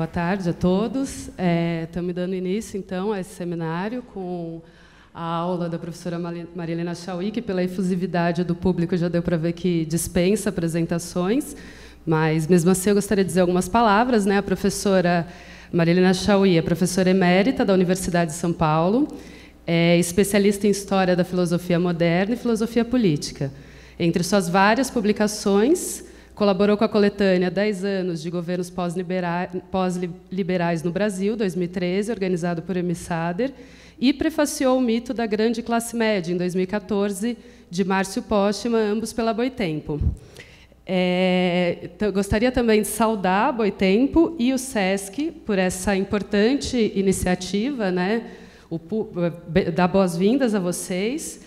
Boa tarde a todos. Estamos é, dando início, então, a esse seminário com a aula da professora Marilena Chauí, que, pela efusividade do público, já deu para ver que dispensa apresentações, mas, mesmo assim, eu gostaria de dizer algumas palavras. Né? A professora Marilena Chauí é professora emérita da Universidade de São Paulo, é especialista em História da Filosofia Moderna e Filosofia Política. Entre suas várias publicações, Colaborou com a coletânea 10 anos de governos pós-liberais no Brasil, 2013, organizado por Emissader, e prefaciou o mito da grande classe média, em 2014, de Márcio Postman, ambos pela Boitempo. É, então, gostaria também de saudar a Boitempo e o SESC por essa importante iniciativa, né? Eh, dar boas-vindas a vocês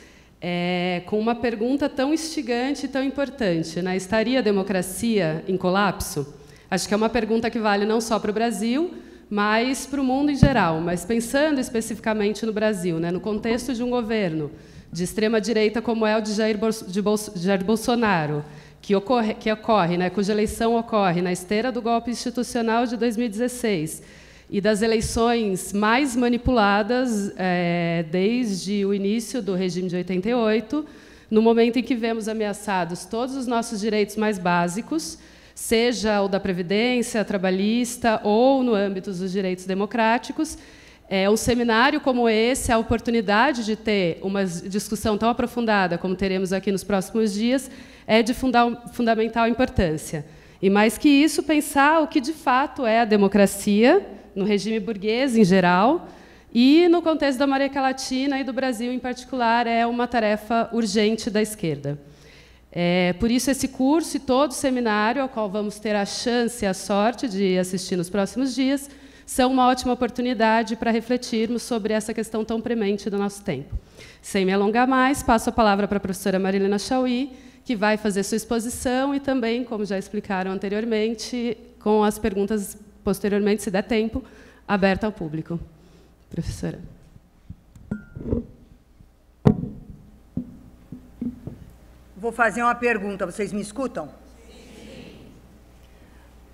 é, com uma pergunta tão instigante e tão importante. Né? Estaria a democracia em colapso? Acho que é uma pergunta que vale não só para o Brasil, mas para o mundo em geral. Mas pensando especificamente no Brasil, né? no contexto de um governo de extrema direita como é o de Jair, de Jair Bolsonaro, que ocorre, que ocorre né? cuja eleição ocorre na esteira do golpe institucional de 2016 e das eleições mais manipuladas é, desde o início do regime de 88, no momento em que vemos ameaçados todos os nossos direitos mais básicos, seja o da previdência trabalhista ou no âmbito dos direitos democráticos. É, um seminário como esse, a oportunidade de ter uma discussão tão aprofundada como teremos aqui nos próximos dias, é de funda fundamental importância. E mais que isso, pensar o que de fato é a democracia no regime burguês em geral, e no contexto da América Latina e do Brasil em particular, é uma tarefa urgente da esquerda. É, por isso, esse curso e todo o seminário, ao qual vamos ter a chance e a sorte de assistir nos próximos dias, são uma ótima oportunidade para refletirmos sobre essa questão tão premente do nosso tempo. Sem me alongar mais, passo a palavra para a professora Marilena Chauí, que vai fazer sua exposição e também, como já explicaram anteriormente, com as perguntas posteriormente, se der tempo, aberta ao público. Professora. Vou fazer uma pergunta, vocês me escutam? Sim.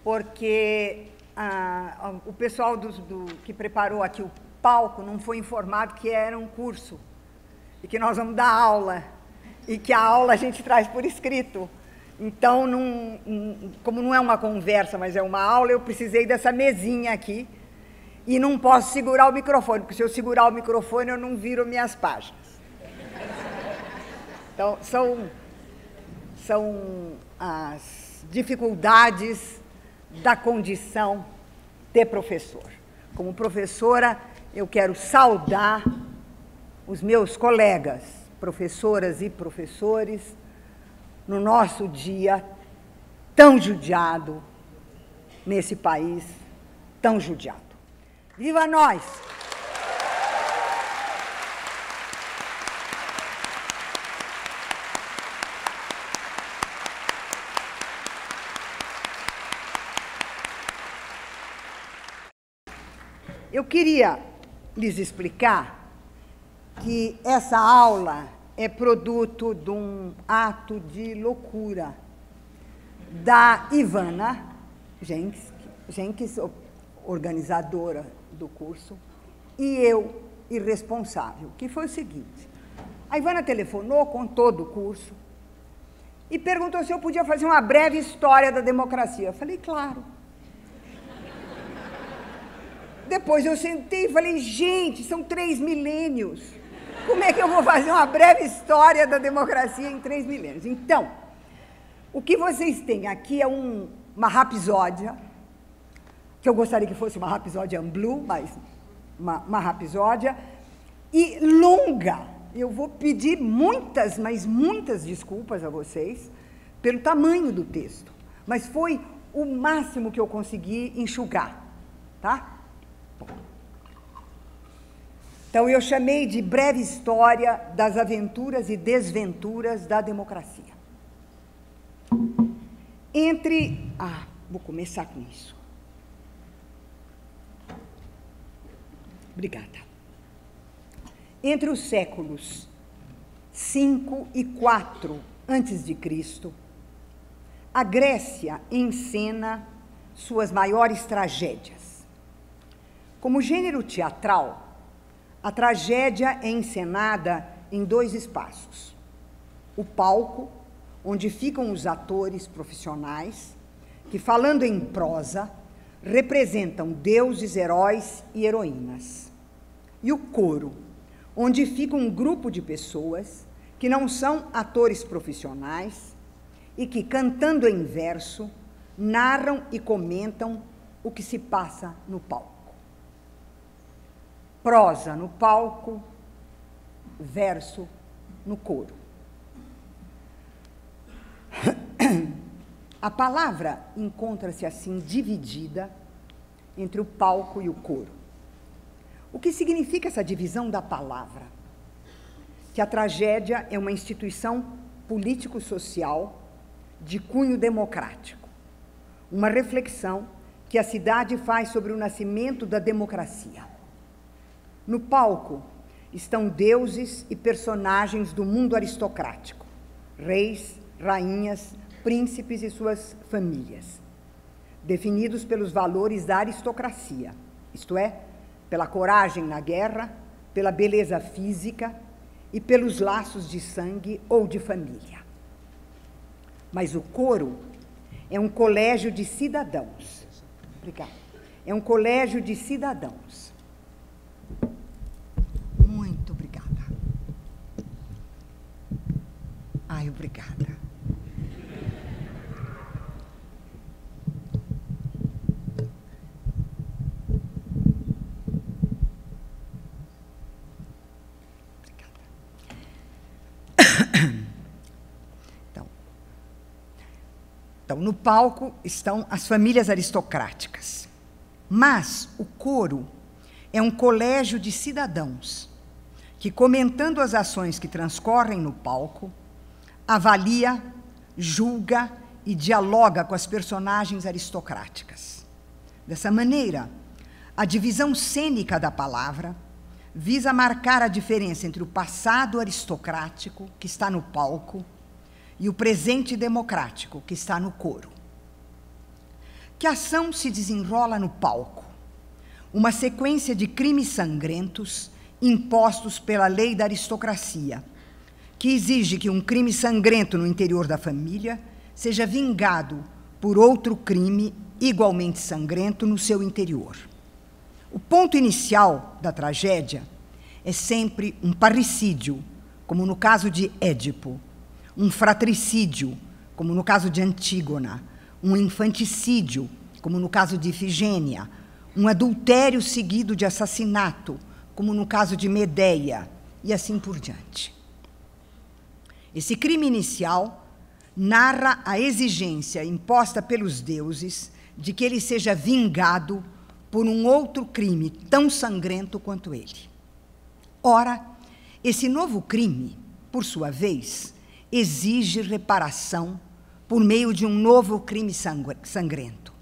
Porque ah, o pessoal do, do, que preparou aqui o palco não foi informado que era um curso e que nós vamos dar aula e que a aula a gente traz por escrito. Então, como não é uma conversa, mas é uma aula, eu precisei dessa mesinha aqui e não posso segurar o microfone, porque se eu segurar o microfone eu não viro minhas páginas. Então, são, são as dificuldades da condição de professor. Como professora, eu quero saudar os meus colegas, professoras e professores no nosso dia tão judiado nesse país tão judiado. Viva nós! Eu queria lhes explicar que essa aula é produto de um ato de loucura da Ivana Jenks, organizadora do curso, e eu, irresponsável, que foi o seguinte. A Ivana telefonou, contou do curso, e perguntou se eu podia fazer uma breve história da democracia. Eu falei, claro. Depois eu sentei e falei, gente, são três milênios como é que eu vou fazer uma breve história da democracia em três milênios? Então, o que vocês têm aqui é um, uma rapsódia, que eu gostaria que fosse uma rapsódia blue, mas uma, uma rapsódia, e longa. Eu vou pedir muitas, mas muitas desculpas a vocês pelo tamanho do texto, mas foi o máximo que eu consegui enxugar, tá? Então, eu chamei de breve história das aventuras e desventuras da democracia. Entre. Ah, vou começar com isso. Obrigada. Entre os séculos 5 e 4 antes de Cristo, a Grécia encena suas maiores tragédias. Como gênero teatral, a tragédia é encenada em dois espaços: o palco, onde ficam os atores profissionais, que, falando em prosa, representam deuses, heróis e heroínas, e o coro, onde fica um grupo de pessoas que não são atores profissionais e que, cantando em verso, narram e comentam o que se passa no palco prosa no palco, verso no coro. A palavra encontra-se assim dividida entre o palco e o coro. O que significa essa divisão da palavra? Que a tragédia é uma instituição político-social de cunho democrático, uma reflexão que a cidade faz sobre o nascimento da democracia. No palco estão deuses e personagens do mundo aristocrático, reis, rainhas, príncipes e suas famílias, definidos pelos valores da aristocracia, isto é, pela coragem na guerra, pela beleza física e pelos laços de sangue ou de família. Mas o coro é um colégio de cidadãos. Obrigada. É um colégio de cidadãos Ai, obrigada. Então, então, no palco estão as famílias aristocráticas. Mas o coro é um colégio de cidadãos que, comentando as ações que transcorrem no palco, avalia, julga e dialoga com as personagens aristocráticas. Dessa maneira, a divisão cênica da palavra visa marcar a diferença entre o passado aristocrático, que está no palco, e o presente democrático, que está no coro. Que ação se desenrola no palco? Uma sequência de crimes sangrentos impostos pela lei da aristocracia que exige que um crime sangrento no interior da família seja vingado por outro crime igualmente sangrento no seu interior. O ponto inicial da tragédia é sempre um parricídio, como no caso de Édipo, um fratricídio, como no caso de Antígona, um infanticídio, como no caso de Ifigênia, um adultério seguido de assassinato, como no caso de Medeia, e assim por diante. Esse crime inicial narra a exigência imposta pelos deuses de que ele seja vingado por um outro crime tão sangrento quanto ele. Ora, esse novo crime, por sua vez, exige reparação por meio de um novo crime sangrento.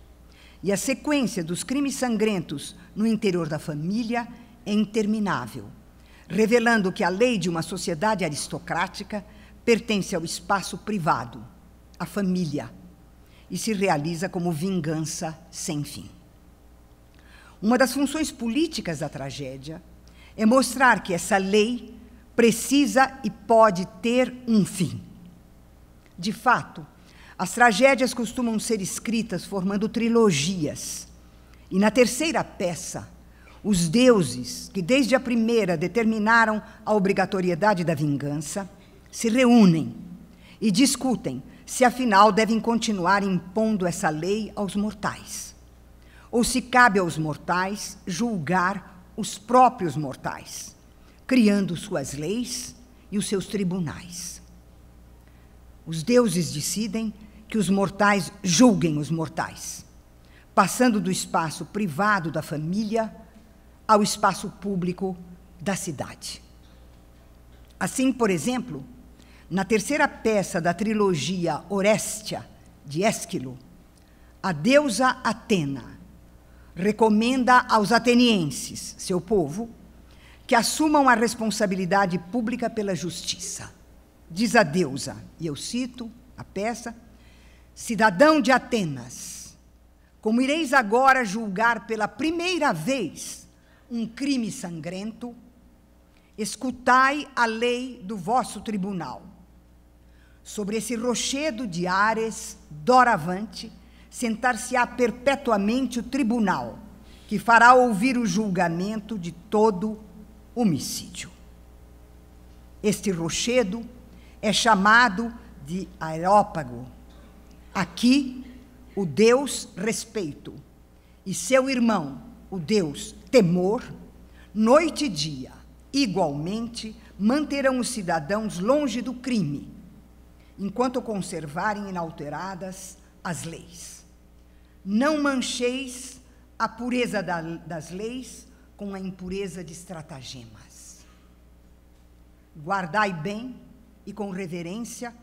E a sequência dos crimes sangrentos no interior da família é interminável, revelando que a lei de uma sociedade aristocrática pertence ao espaço privado, à família, e se realiza como vingança sem fim. Uma das funções políticas da tragédia é mostrar que essa lei precisa e pode ter um fim. De fato, as tragédias costumam ser escritas formando trilogias. E na terceira peça, os deuses, que desde a primeira determinaram a obrigatoriedade da vingança, se reúnem e discutem se afinal devem continuar impondo essa lei aos mortais, ou se cabe aos mortais julgar os próprios mortais, criando suas leis e os seus tribunais. Os deuses decidem que os mortais julguem os mortais, passando do espaço privado da família ao espaço público da cidade. Assim, por exemplo, na terceira peça da trilogia Orestia, de Esquilo, a deusa Atena recomenda aos atenienses, seu povo, que assumam a responsabilidade pública pela justiça. Diz a deusa, e eu cito a peça: Cidadão de Atenas, como ireis agora julgar pela primeira vez um crime sangrento, escutai a lei do vosso tribunal sobre esse rochedo de ares, doravante, sentar-se-á perpetuamente o tribunal, que fará ouvir o julgamento de todo homicídio. Este rochedo é chamado de Areópago. Aqui, o Deus respeito e seu irmão, o Deus temor, noite e dia, igualmente, manterão os cidadãos longe do crime enquanto conservarem inalteradas as leis. Não mancheis a pureza da, das leis com a impureza de estratagemas. Guardai bem e com reverência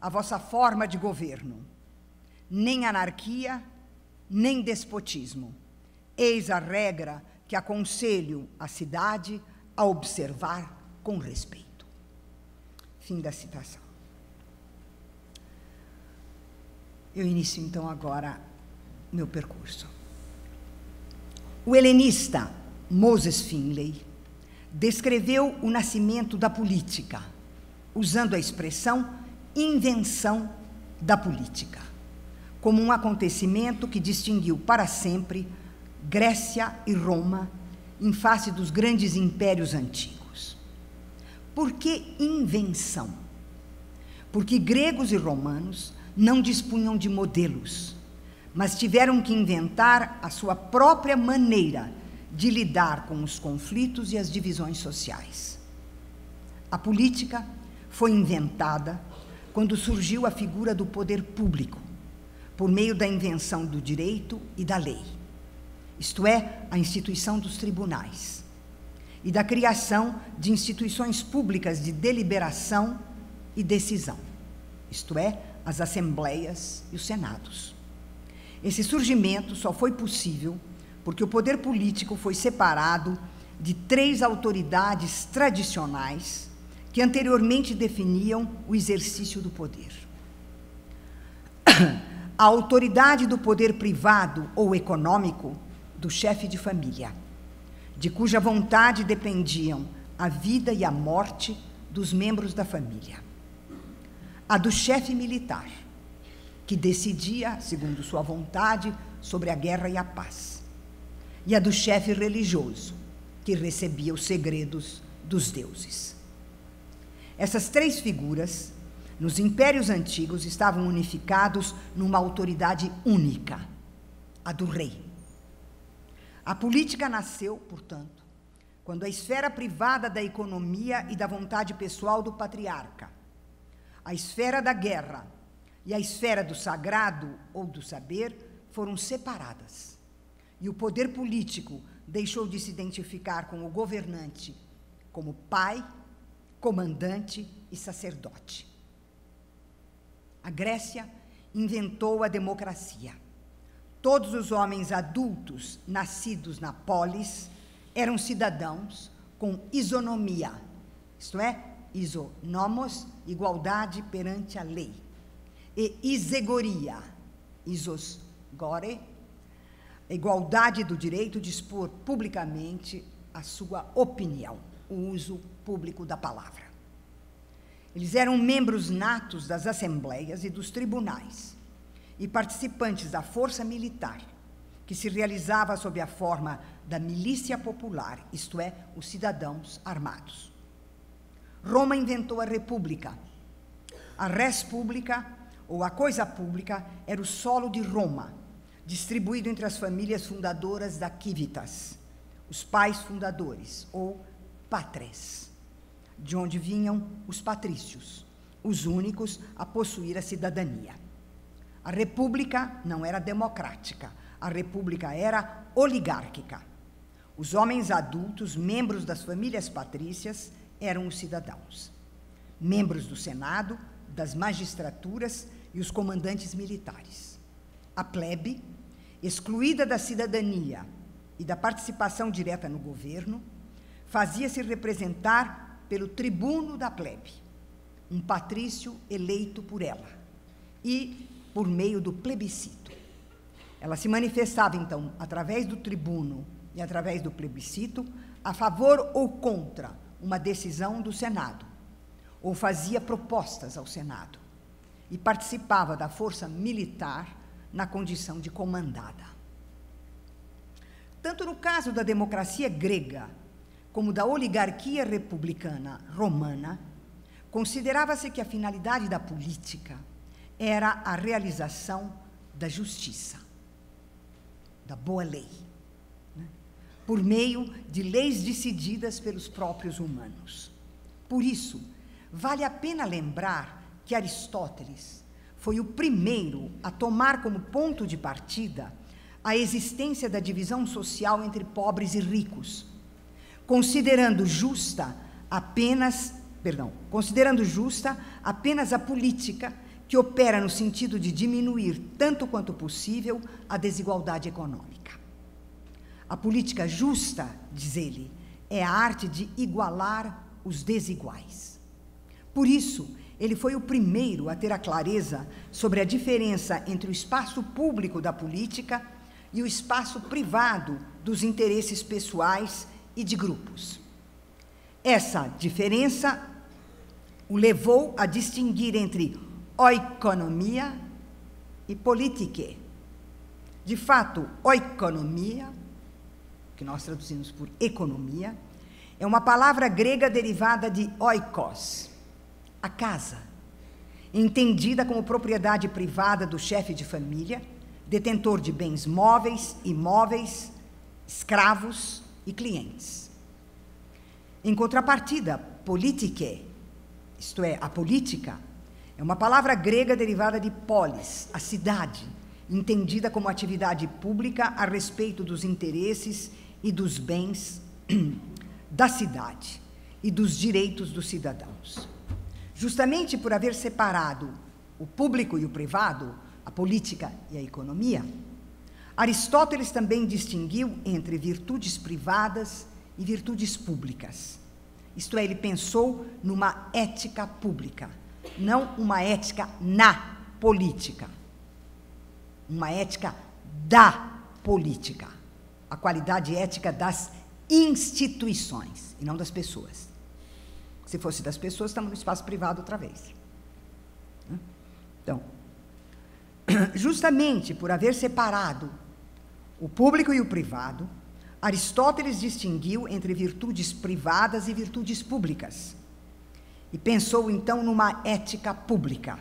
a vossa forma de governo, nem anarquia, nem despotismo. Eis a regra que aconselho a cidade a observar com respeito. Fim da citação. eu inicio então agora meu percurso. O helenista Moses Finley descreveu o nascimento da política, usando a expressão invenção da política, como um acontecimento que distinguiu para sempre Grécia e Roma em face dos grandes impérios antigos. Por que invenção? Porque gregos e romanos não dispunham de modelos, mas tiveram que inventar a sua própria maneira de lidar com os conflitos e as divisões sociais. A política foi inventada quando surgiu a figura do poder público, por meio da invenção do direito e da lei, isto é, a instituição dos tribunais, e da criação de instituições públicas de deliberação e decisão, isto é, as assembleias e os senados. Esse surgimento só foi possível porque o poder político foi separado de três autoridades tradicionais que anteriormente definiam o exercício do poder. A autoridade do poder privado ou econômico do chefe de família, de cuja vontade dependiam a vida e a morte dos membros da família a do chefe militar, que decidia, segundo sua vontade, sobre a guerra e a paz, e a do chefe religioso, que recebia os segredos dos deuses. Essas três figuras, nos impérios antigos, estavam unificados numa autoridade única, a do rei. A política nasceu, portanto, quando a esfera privada da economia e da vontade pessoal do patriarca a esfera da guerra e a esfera do sagrado ou do saber foram separadas. E o poder político deixou de se identificar com o governante como pai, comandante e sacerdote. A Grécia inventou a democracia. Todos os homens adultos nascidos na polis eram cidadãos com isonomia, isto é, isonomos, igualdade perante a lei. E isegoria, isos gore, igualdade do direito de expor publicamente a sua opinião, o uso público da palavra. Eles eram membros natos das assembleias e dos tribunais e participantes da força militar, que se realizava sob a forma da milícia popular, isto é, os cidadãos armados. Roma inventou a república. A res pública, ou a coisa pública, era o solo de Roma, distribuído entre as famílias fundadoras da Civitas, os pais fundadores, ou patres, de onde vinham os patrícios, os únicos a possuir a cidadania. A república não era democrática, a república era oligárquica. Os homens adultos, membros das famílias patrícias, eram os cidadãos, membros do Senado, das magistraturas e os comandantes militares. A plebe, excluída da cidadania e da participação direta no governo, fazia-se representar pelo tribuno da plebe, um patrício eleito por ela, e por meio do plebiscito. Ela se manifestava, então, através do tribuno e através do plebiscito, a favor ou contra uma decisão do Senado, ou fazia propostas ao Senado, e participava da força militar na condição de comandada. Tanto no caso da democracia grega, como da oligarquia republicana romana, considerava-se que a finalidade da política era a realização da justiça, da boa lei por meio de leis decididas pelos próprios humanos. Por isso, vale a pena lembrar que Aristóteles foi o primeiro a tomar como ponto de partida a existência da divisão social entre pobres e ricos, considerando justa apenas, perdão, considerando justa apenas a política que opera no sentido de diminuir tanto quanto possível a desigualdade econômica. A política justa, diz ele, é a arte de igualar os desiguais. Por isso, ele foi o primeiro a ter a clareza sobre a diferença entre o espaço público da política e o espaço privado dos interesses pessoais e de grupos. Essa diferença o levou a distinguir entre oikonomia e politique. De fato, oikonomia que nós traduzimos por economia, é uma palavra grega derivada de oikos, a casa, entendida como propriedade privada do chefe de família, detentor de bens móveis, imóveis, escravos e clientes. Em contrapartida, politike, isto é, a política, é uma palavra grega derivada de polis, a cidade, entendida como atividade pública a respeito dos interesses e dos bens da cidade e dos direitos dos cidadãos. Justamente por haver separado o público e o privado, a política e a economia, Aristóteles também distinguiu entre virtudes privadas e virtudes públicas. Isto é, ele pensou numa ética pública, não uma ética na política, uma ética da política a qualidade ética das instituições e não das pessoas. Se fosse das pessoas, estamos no espaço privado outra vez. Né? Então, justamente por haver separado o público e o privado, Aristóteles distinguiu entre virtudes privadas e virtudes públicas. E pensou então numa ética pública,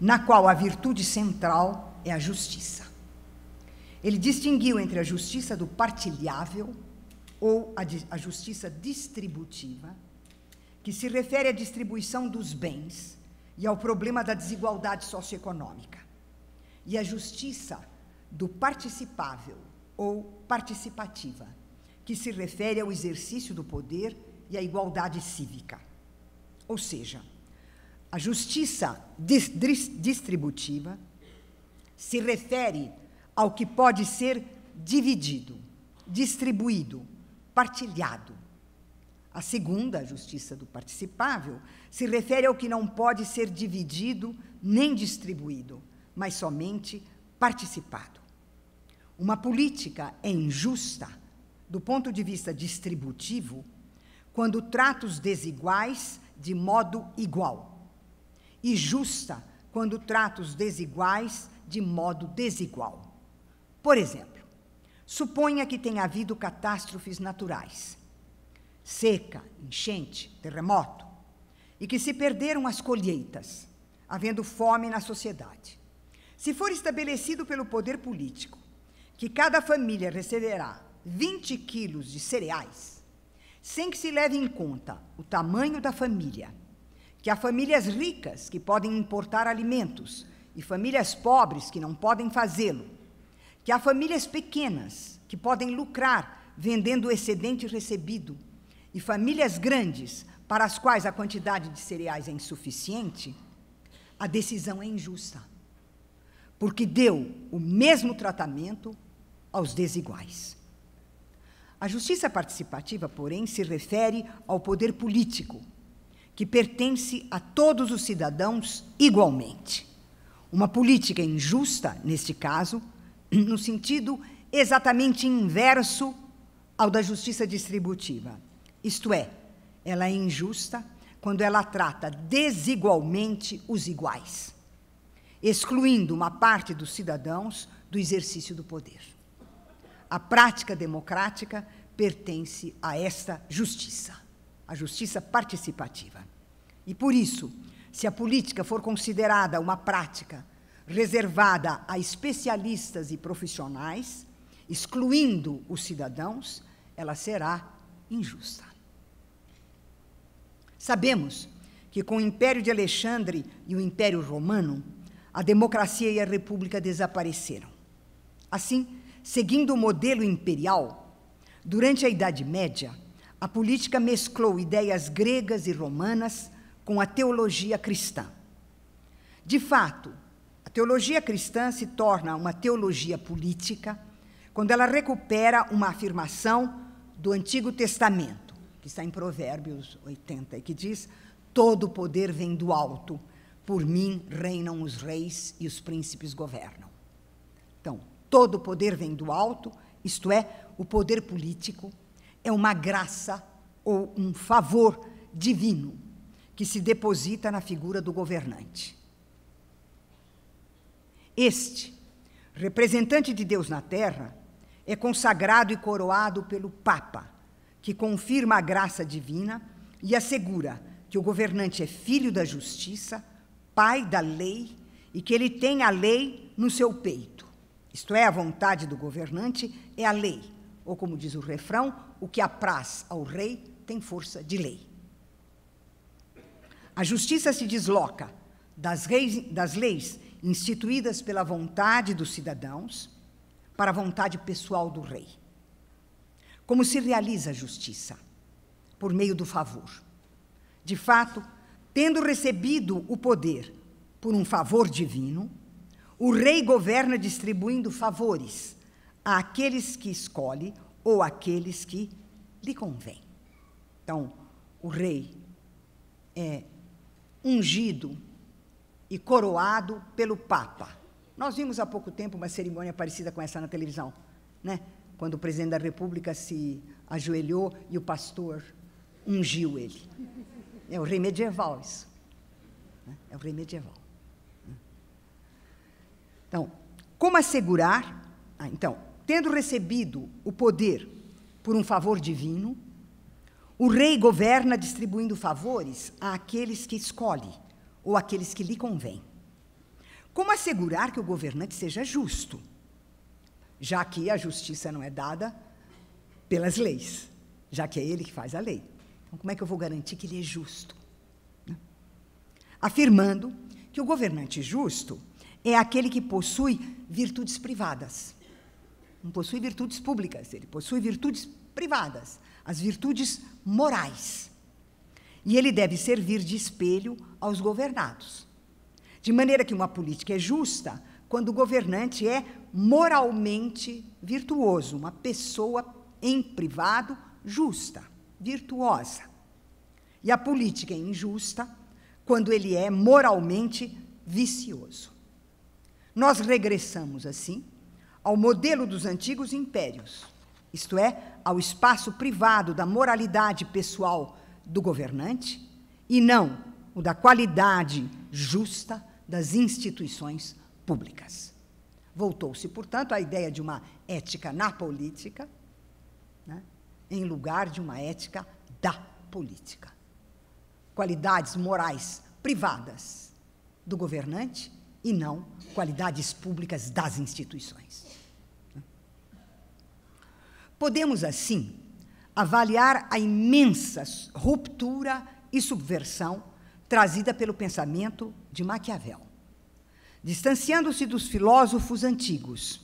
na qual a virtude central é a justiça. Ele distinguiu entre a justiça do partilhável ou a, a justiça distributiva, que se refere à distribuição dos bens e ao problema da desigualdade socioeconômica, e a justiça do participável ou participativa, que se refere ao exercício do poder e à igualdade cívica. Ou seja, a justiça distributiva se refere ao que pode ser dividido, distribuído, partilhado. A segunda, a justiça do participável, se refere ao que não pode ser dividido nem distribuído, mas somente participado. Uma política é injusta do ponto de vista distributivo quando trata os desiguais de modo igual, e justa quando trata os desiguais de modo desigual. Por exemplo, suponha que tenha havido catástrofes naturais, seca, enchente, terremoto, e que se perderam as colheitas, havendo fome na sociedade. Se for estabelecido pelo poder político que cada família receberá 20 quilos de cereais, sem que se leve em conta o tamanho da família, que há famílias ricas que podem importar alimentos e famílias pobres que não podem fazê-lo, que há famílias pequenas que podem lucrar vendendo o excedente recebido e famílias grandes para as quais a quantidade de cereais é insuficiente, a decisão é injusta, porque deu o mesmo tratamento aos desiguais. A justiça participativa, porém, se refere ao poder político, que pertence a todos os cidadãos igualmente. Uma política injusta, neste caso, no sentido exatamente inverso ao da justiça distributiva. Isto é, ela é injusta quando ela trata desigualmente os iguais, excluindo uma parte dos cidadãos do exercício do poder. A prática democrática pertence a esta justiça, a justiça participativa. E por isso, se a política for considerada uma prática reservada a especialistas e profissionais, excluindo os cidadãos, ela será injusta. Sabemos que com o Império de Alexandre e o Império Romano, a democracia e a república desapareceram. Assim, seguindo o modelo imperial, durante a Idade Média, a política mesclou ideias gregas e romanas com a teologia cristã. De fato, teologia cristã se torna uma teologia política quando ela recupera uma afirmação do Antigo Testamento, que está em Provérbios 80, e que diz: Todo poder vem do alto, por mim reinam os reis e os príncipes governam. Então, todo poder vem do alto, isto é, o poder político é uma graça ou um favor divino que se deposita na figura do governante. Este, representante de Deus na terra, é consagrado e coroado pelo Papa, que confirma a graça divina e assegura que o governante é filho da justiça, pai da lei e que ele tem a lei no seu peito. Isto é, a vontade do governante é a lei, ou como diz o refrão, o que apraz ao rei tem força de lei. A justiça se desloca das, reis, das leis instituídas pela vontade dos cidadãos para a vontade pessoal do rei. Como se realiza a justiça? Por meio do favor. De fato, tendo recebido o poder por um favor divino, o rei governa distribuindo favores àqueles que escolhe ou àqueles que lhe convém. Então, o rei é ungido e coroado pelo Papa. Nós vimos há pouco tempo uma cerimônia parecida com essa na televisão, né? quando o presidente da República se ajoelhou e o pastor ungiu ele. É o rei medieval isso. Né? É o rei medieval. Né? Então, como assegurar? Ah, então, tendo recebido o poder por um favor divino, o rei governa distribuindo favores àqueles que escolhe ou aqueles que lhe convêm. Como assegurar que o governante seja justo, já que a justiça não é dada pelas leis, já que é ele que faz a lei? Então, como é que eu vou garantir que ele é justo? Né? Afirmando que o governante justo é aquele que possui virtudes privadas. Não possui virtudes públicas, ele possui virtudes privadas, as virtudes morais. E ele deve servir de espelho aos governados. De maneira que uma política é justa quando o governante é moralmente virtuoso, uma pessoa em privado justa, virtuosa. E a política é injusta quando ele é moralmente vicioso. Nós regressamos, assim, ao modelo dos antigos impérios, isto é, ao espaço privado da moralidade pessoal do governante, e não o da qualidade justa das instituições públicas. Voltou-se, portanto, à ideia de uma ética na política, né, em lugar de uma ética da política. Qualidades morais privadas do governante e não qualidades públicas das instituições. Podemos, assim, avaliar a imensa ruptura e subversão trazida pelo pensamento de Maquiavel. Distanciando-se dos filósofos antigos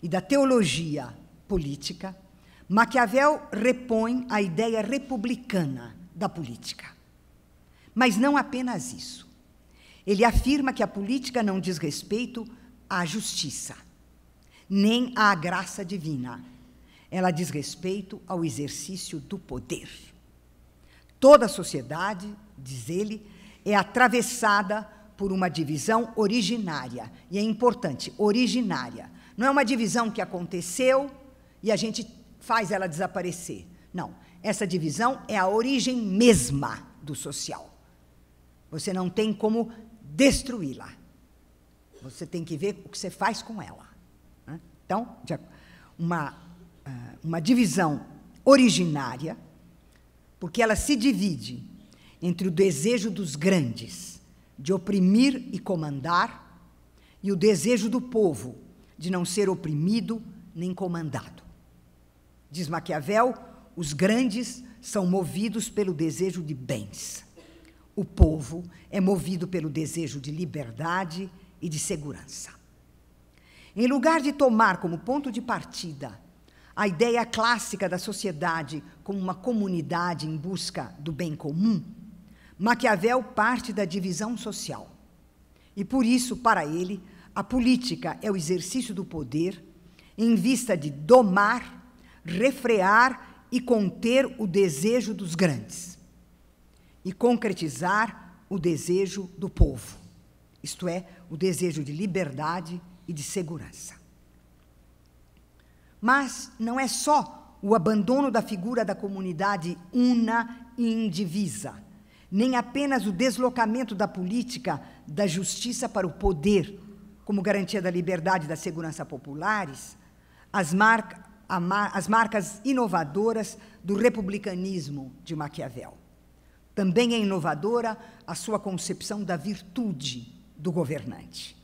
e da teologia política, Maquiavel repõe a ideia republicana da política. Mas não apenas isso. Ele afirma que a política não diz respeito à justiça, nem à graça divina. Ela diz respeito ao exercício do poder. Toda a sociedade, diz ele, é atravessada por uma divisão originária. E é importante, originária. Não é uma divisão que aconteceu e a gente faz ela desaparecer. Não. Essa divisão é a origem mesma do social. Você não tem como destruí-la. Você tem que ver o que você faz com ela. Né? Então, uma, eh, uma divisão originária, porque ela se divide entre o desejo dos grandes de oprimir e comandar e o desejo do povo de não ser oprimido nem comandado. Diz Maquiavel: os grandes são movidos pelo desejo de bens. O povo é movido pelo desejo de liberdade e de segurança. Em lugar de tomar como ponto de partida a ideia clássica da sociedade como uma comunidade em busca do bem comum, Maquiavel parte da divisão social. E por isso, para ele, a política é o exercício do poder em vista de domar, refrear e conter o desejo dos grandes e concretizar o desejo do povo, isto é, o desejo de liberdade e de segurança. Mas não é só o abandono da figura da comunidade una e indivisa nem apenas o deslocamento da política da justiça para o poder, como garantia da liberdade e da segurança populares, as, mar, as marcas inovadoras do republicanismo de Maquiavel. Também é inovadora a sua concepção da virtude do governante.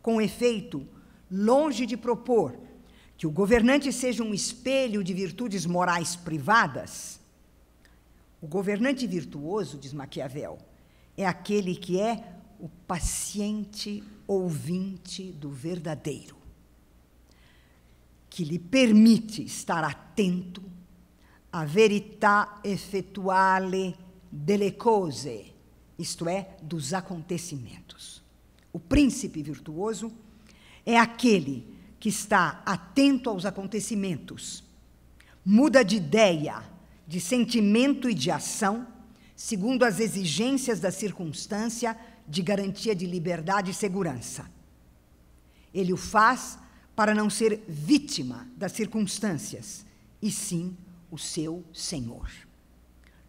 Com efeito, longe de propor que o governante seja um espelho de virtudes morais privadas, o governante virtuoso, diz Maquiavel, é aquele que é o paciente ouvinte do verdadeiro, que lhe permite estar atento a verità effettuale delle cose, isto é, dos acontecimentos. O príncipe virtuoso é aquele que está atento aos acontecimentos, muda de ideia de sentimento e de ação, segundo as exigências da circunstância de garantia de liberdade e segurança. Ele o faz para não ser vítima das circunstâncias, e sim o seu Senhor.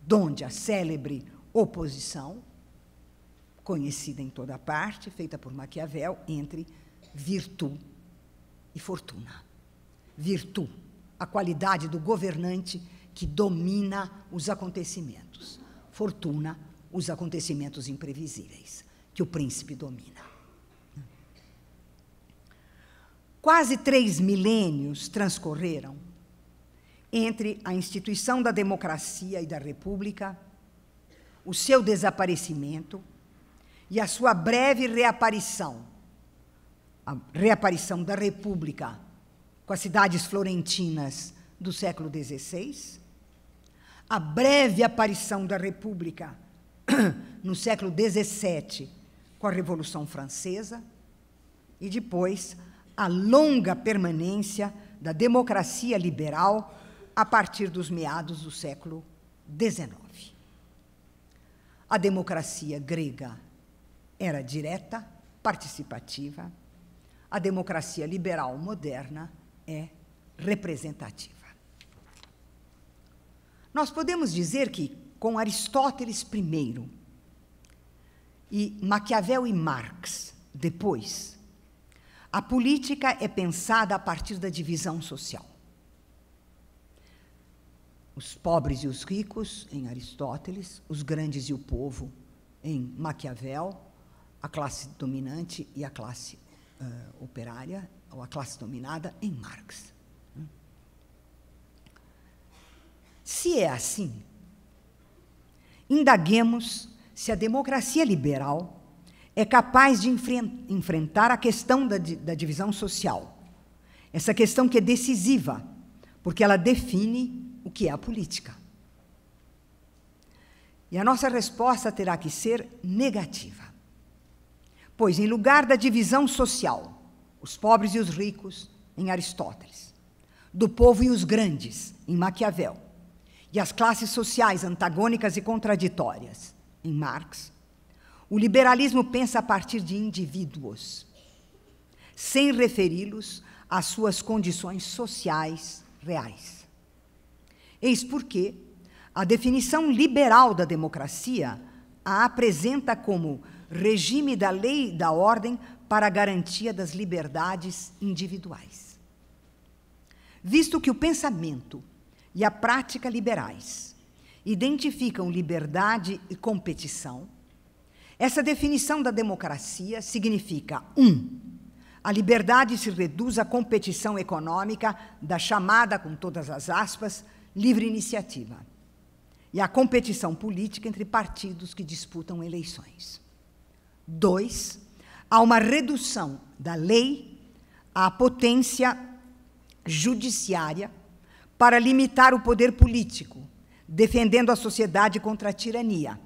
Donde a célebre oposição, conhecida em toda parte, feita por Maquiavel, entre virtude e fortuna. Virtude, a qualidade do governante que domina os acontecimentos. Fortuna, os acontecimentos imprevisíveis, que o príncipe domina. Quase três milênios transcorreram entre a instituição da democracia e da república, o seu desaparecimento e a sua breve reaparição a reaparição da república com as cidades florentinas do século XVI a breve aparição da República no século XVII, com a Revolução Francesa, e depois a longa permanência da democracia liberal a partir dos meados do século XIX. A democracia grega era direta, participativa, a democracia liberal moderna é representativa. Nós podemos dizer que, com Aristóteles primeiro, e Maquiavel e Marx depois, a política é pensada a partir da divisão social. Os pobres e os ricos, em Aristóteles, os grandes e o povo, em Maquiavel, a classe dominante e a classe uh, operária, ou a classe dominada, em Marx. Se é assim, indaguemos se a democracia liberal é capaz de enfrentar a questão da, da divisão social. Essa questão que é decisiva, porque ela define o que é a política. E a nossa resposta terá que ser negativa. Pois, em lugar da divisão social, os pobres e os ricos, em Aristóteles, do povo e os grandes, em Maquiavel, e as classes sociais antagônicas e contraditórias, em Marx, o liberalismo pensa a partir de indivíduos, sem referi-los às suas condições sociais reais. Eis porque a definição liberal da democracia a apresenta como regime da lei e da ordem para a garantia das liberdades individuais. Visto que o pensamento e a prática liberais identificam liberdade e competição. Essa definição da democracia significa: um, a liberdade se reduz à competição econômica da chamada, com todas as aspas, livre iniciativa, e à competição política entre partidos que disputam eleições. Dois, há uma redução da lei à potência judiciária para limitar o poder político, defendendo a sociedade contra a tirania,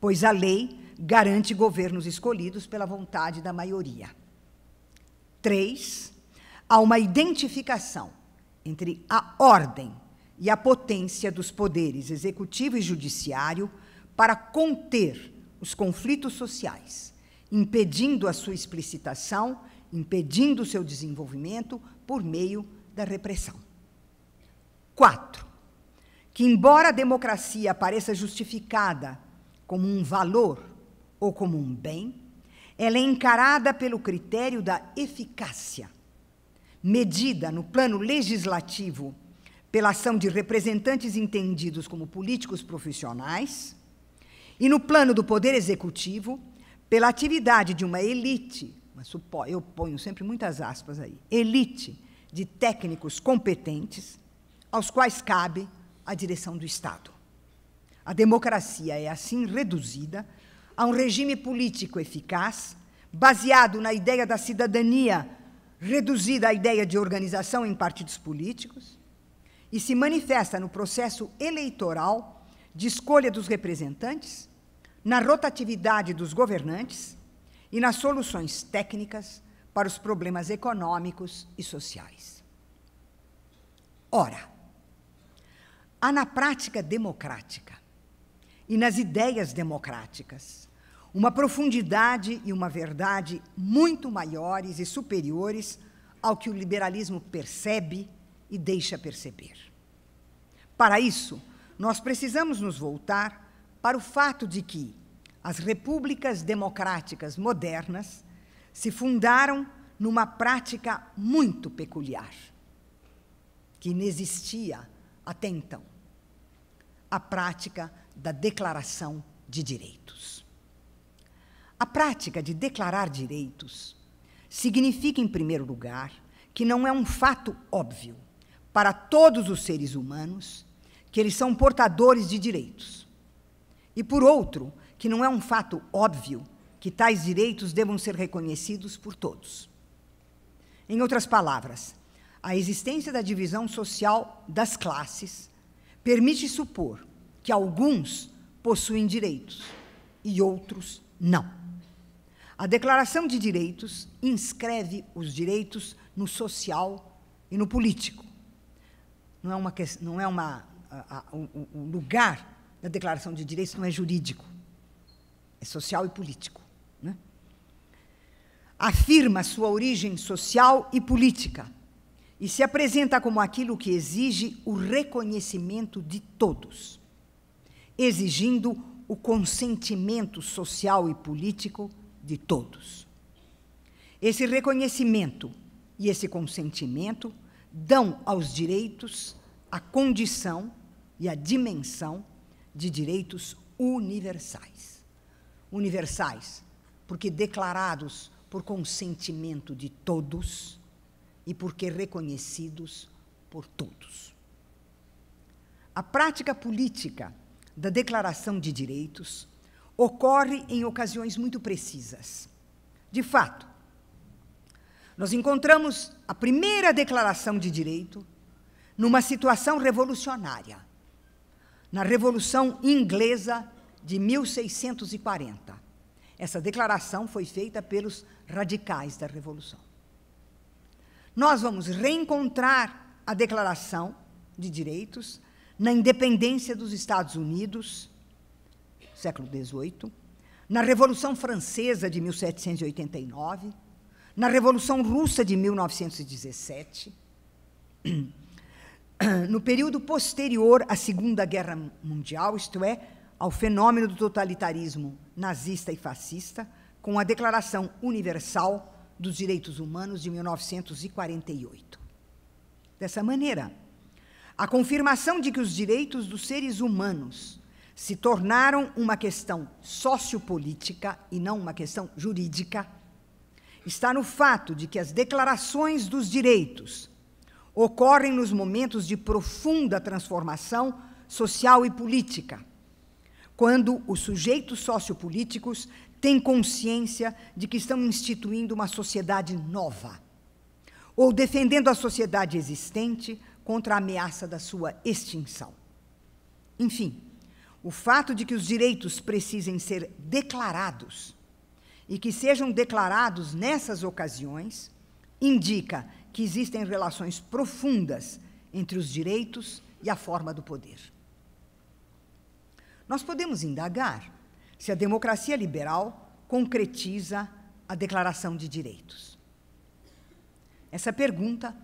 pois a lei garante governos escolhidos pela vontade da maioria. Três, Há uma identificação entre a ordem e a potência dos poderes executivo e judiciário para conter os conflitos sociais, impedindo a sua explicitação, impedindo o seu desenvolvimento por meio da repressão. Quatro, que embora a democracia pareça justificada como um valor ou como um bem, ela é encarada pelo critério da eficácia, medida no plano legislativo pela ação de representantes entendidos como políticos profissionais, e no plano do poder executivo, pela atividade de uma elite, eu ponho sempre muitas aspas aí, elite de técnicos competentes, aos quais cabe a direção do Estado. A democracia é assim reduzida a um regime político eficaz, baseado na ideia da cidadania, reduzida à ideia de organização em partidos políticos, e se manifesta no processo eleitoral de escolha dos representantes, na rotatividade dos governantes e nas soluções técnicas para os problemas econômicos e sociais. Ora, Há na prática democrática e nas ideias democráticas uma profundidade e uma verdade muito maiores e superiores ao que o liberalismo percebe e deixa perceber. Para isso, nós precisamos nos voltar para o fato de que as repúblicas democráticas modernas se fundaram numa prática muito peculiar, que inexistia até então a prática da declaração de direitos. A prática de declarar direitos significa, em primeiro lugar, que não é um fato óbvio para todos os seres humanos que eles são portadores de direitos. E, por outro, que não é um fato óbvio que tais direitos devam ser reconhecidos por todos. Em outras palavras, a existência da divisão social das classes permite supor que alguns possuem direitos e outros não. A Declaração de Direitos inscreve os direitos no social e no político. Não é uma não é uma o, lugar da Declaração de Direitos não é jurídico, é social e político. Né? Afirma sua origem social e política e se apresenta como aquilo que exige o reconhecimento de todos, exigindo o consentimento social e político de todos. Esse reconhecimento e esse consentimento dão aos direitos a condição e a dimensão de direitos universais. Universais, porque declarados por consentimento de todos e porque reconhecidos por todos. A prática política da Declaração de Direitos ocorre em ocasiões muito precisas. De fato, nós encontramos a primeira Declaração de Direito numa situação revolucionária, na Revolução Inglesa de 1640. Essa declaração foi feita pelos radicais da Revolução. Nós vamos reencontrar a Declaração de Direitos na independência dos Estados Unidos, século XVIII, na Revolução Francesa de 1789, na Revolução Russa de 1917, no período posterior à Segunda Guerra Mundial, isto é, ao fenômeno do totalitarismo nazista e fascista, com a Declaração Universal dos Direitos Humanos de 1948. Dessa maneira, a confirmação de que os direitos dos seres humanos se tornaram uma questão sociopolítica e não uma questão jurídica está no fato de que as declarações dos direitos ocorrem nos momentos de profunda transformação social e política, quando os sujeitos sociopolíticos tem consciência de que estão instituindo uma sociedade nova, ou defendendo a sociedade existente contra a ameaça da sua extinção. Enfim, o fato de que os direitos precisem ser declarados e que sejam declarados nessas ocasiões indica que existem relações profundas entre os direitos e a forma do poder. Nós podemos indagar se a democracia liberal concretiza a Declaração de Direitos. Essa pergunta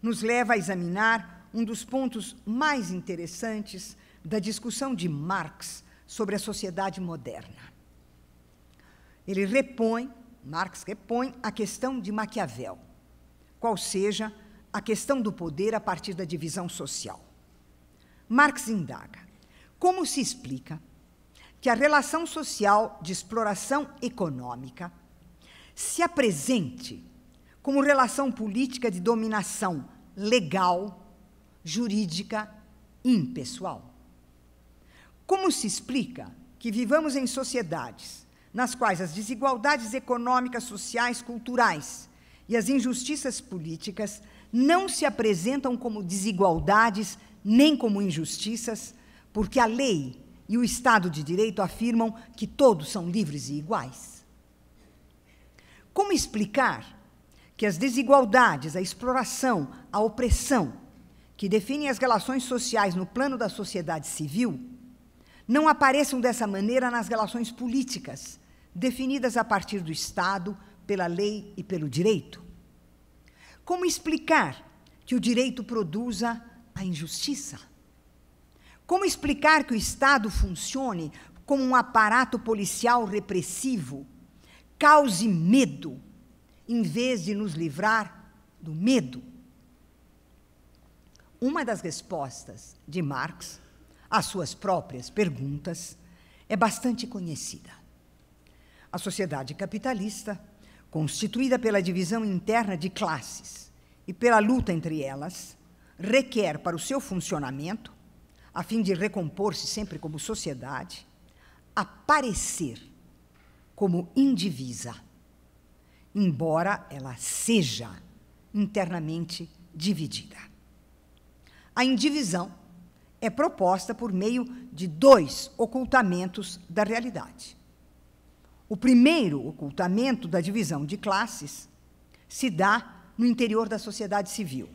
nos leva a examinar um dos pontos mais interessantes da discussão de Marx sobre a sociedade moderna. Ele repõe, Marx repõe a questão de Maquiavel, qual seja a questão do poder a partir da divisão social. Marx indaga como se explica que a relação social de exploração econômica se apresente como relação política de dominação legal, jurídica e impessoal. Como se explica que vivamos em sociedades nas quais as desigualdades econômicas, sociais, culturais e as injustiças políticas não se apresentam como desigualdades nem como injustiças, porque a lei e o Estado de Direito afirmam que todos são livres e iguais. Como explicar que as desigualdades, a exploração, a opressão, que definem as relações sociais no plano da sociedade civil, não apareçam dessa maneira nas relações políticas, definidas a partir do Estado, pela lei e pelo direito? Como explicar que o direito produza a injustiça? Como explicar que o Estado funcione como um aparato policial repressivo, cause medo, em vez de nos livrar do medo? Uma das respostas de Marx às suas próprias perguntas é bastante conhecida. A sociedade capitalista, constituída pela divisão interna de classes e pela luta entre elas, requer para o seu funcionamento a fim de recompor-se sempre como sociedade, aparecer como indivisa, embora ela seja internamente dividida. A indivisão é proposta por meio de dois ocultamentos da realidade. O primeiro ocultamento da divisão de classes se dá no interior da sociedade civil,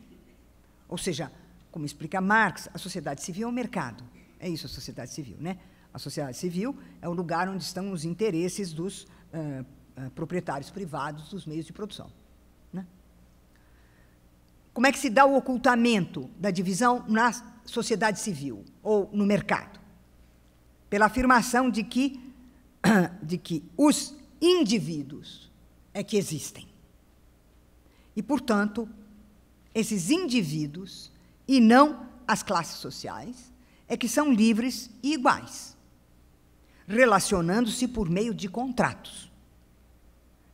ou seja, como explica Marx, a sociedade civil é o mercado. É isso a sociedade civil, né? A sociedade civil é o lugar onde estão os interesses dos uh, uh, proprietários privados dos meios de produção. Né? Como é que se dá o ocultamento da divisão na sociedade civil ou no mercado? Pela afirmação de que, de que os indivíduos é que existem. E, portanto, esses indivíduos e não as classes sociais, é que são livres e iguais, relacionando-se por meio de contratos.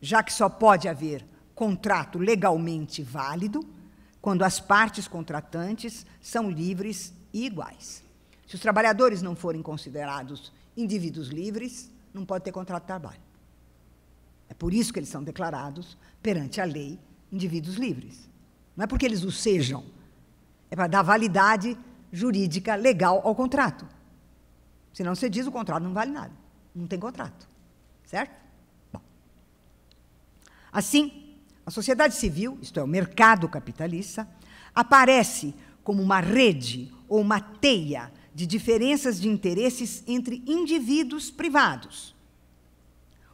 Já que só pode haver contrato legalmente válido quando as partes contratantes são livres e iguais. Se os trabalhadores não forem considerados indivíduos livres, não pode ter contrato de trabalho. É por isso que eles são declarados, perante a lei, indivíduos livres. Não é porque eles o sejam é para dar validade jurídica legal ao contrato. Senão você diz o contrato não vale nada. Não tem contrato. Certo? Bom. Assim, a sociedade civil, isto é, o mercado capitalista, aparece como uma rede ou uma teia de diferenças de interesses entre indivíduos privados,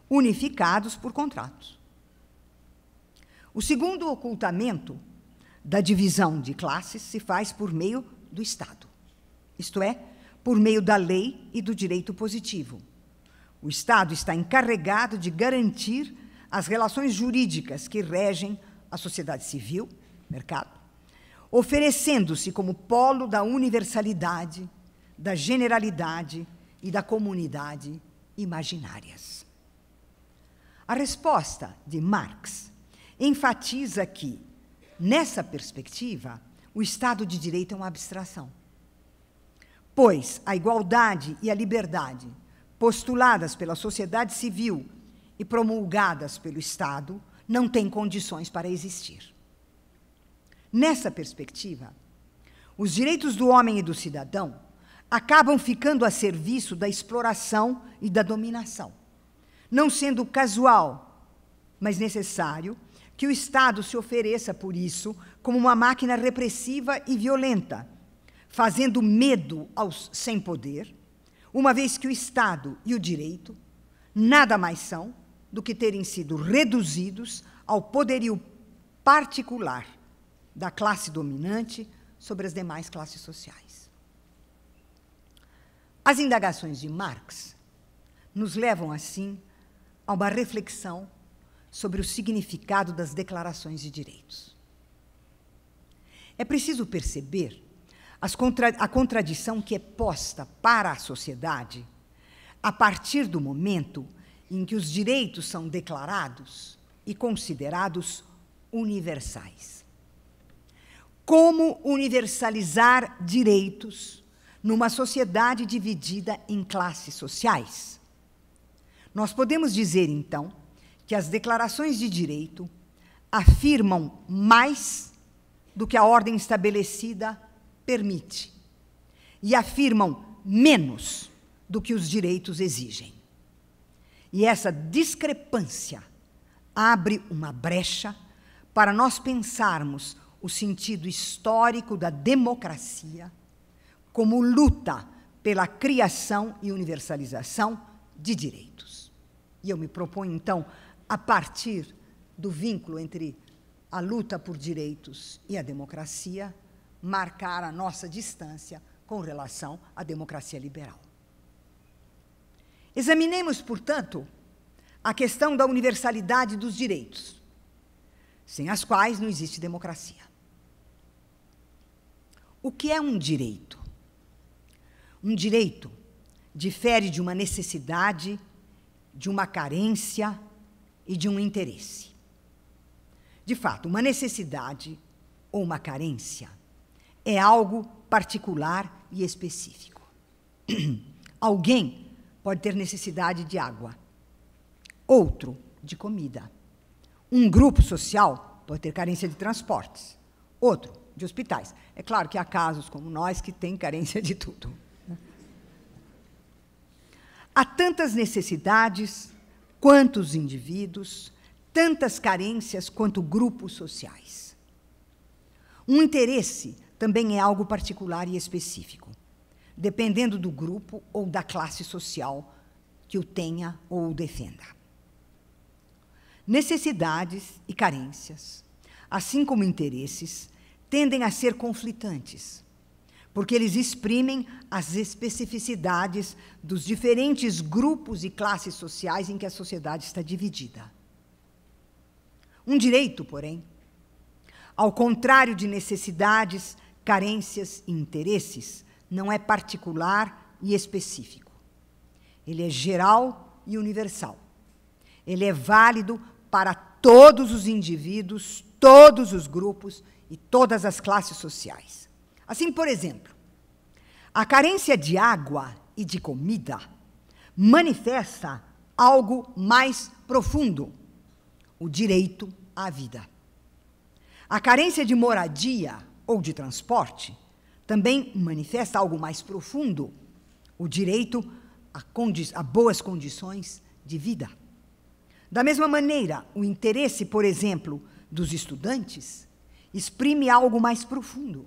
unificados por contratos. O segundo ocultamento da divisão de classes se faz por meio do Estado, isto é, por meio da lei e do direito positivo. O Estado está encarregado de garantir as relações jurídicas que regem a sociedade civil, mercado, oferecendo-se como polo da universalidade, da generalidade e da comunidade imaginárias. A resposta de Marx enfatiza que Nessa perspectiva, o Estado de Direito é uma abstração, pois a igualdade e a liberdade postuladas pela sociedade civil e promulgadas pelo Estado não têm condições para existir. Nessa perspectiva, os direitos do homem e do cidadão acabam ficando a serviço da exploração e da dominação, não sendo casual, mas necessário que o Estado se ofereça por isso como uma máquina repressiva e violenta, fazendo medo aos sem poder, uma vez que o Estado e o direito nada mais são do que terem sido reduzidos ao poderio particular da classe dominante sobre as demais classes sociais. As indagações de Marx nos levam, assim, a uma reflexão sobre o significado das declarações de direitos. É preciso perceber contra a contradição que é posta para a sociedade a partir do momento em que os direitos são declarados e considerados universais. Como universalizar direitos numa sociedade dividida em classes sociais? Nós podemos dizer, então, que as declarações de direito afirmam mais do que a ordem estabelecida permite e afirmam menos do que os direitos exigem. E essa discrepância abre uma brecha para nós pensarmos o sentido histórico da democracia como luta pela criação e universalização de direitos. E eu me proponho, então, a partir do vínculo entre a luta por direitos e a democracia, marcar a nossa distância com relação à democracia liberal. Examinemos, portanto, a questão da universalidade dos direitos, sem as quais não existe democracia. O que é um direito? Um direito difere de uma necessidade, de uma carência, e de um interesse. De fato, uma necessidade ou uma carência é algo particular e específico. Alguém pode ter necessidade de água, outro de comida. Um grupo social pode ter carência de transportes, outro de hospitais. É claro que há casos como nós que têm carência de tudo. Há tantas necessidades quantos indivíduos, tantas carências quanto grupos sociais. Um interesse também é algo particular e específico, dependendo do grupo ou da classe social que o tenha ou o defenda. Necessidades e carências, assim como interesses, tendem a ser conflitantes porque eles exprimem as especificidades dos diferentes grupos e classes sociais em que a sociedade está dividida. Um direito, porém, ao contrário de necessidades, carências e interesses, não é particular e específico. Ele é geral e universal. Ele é válido para todos os indivíduos, todos os grupos e todas as classes sociais. Assim, por exemplo, a carência de água e de comida manifesta algo mais profundo: o direito à vida. A carência de moradia ou de transporte também manifesta algo mais profundo: o direito a, condi a boas condições de vida. Da mesma maneira, o interesse, por exemplo, dos estudantes exprime algo mais profundo: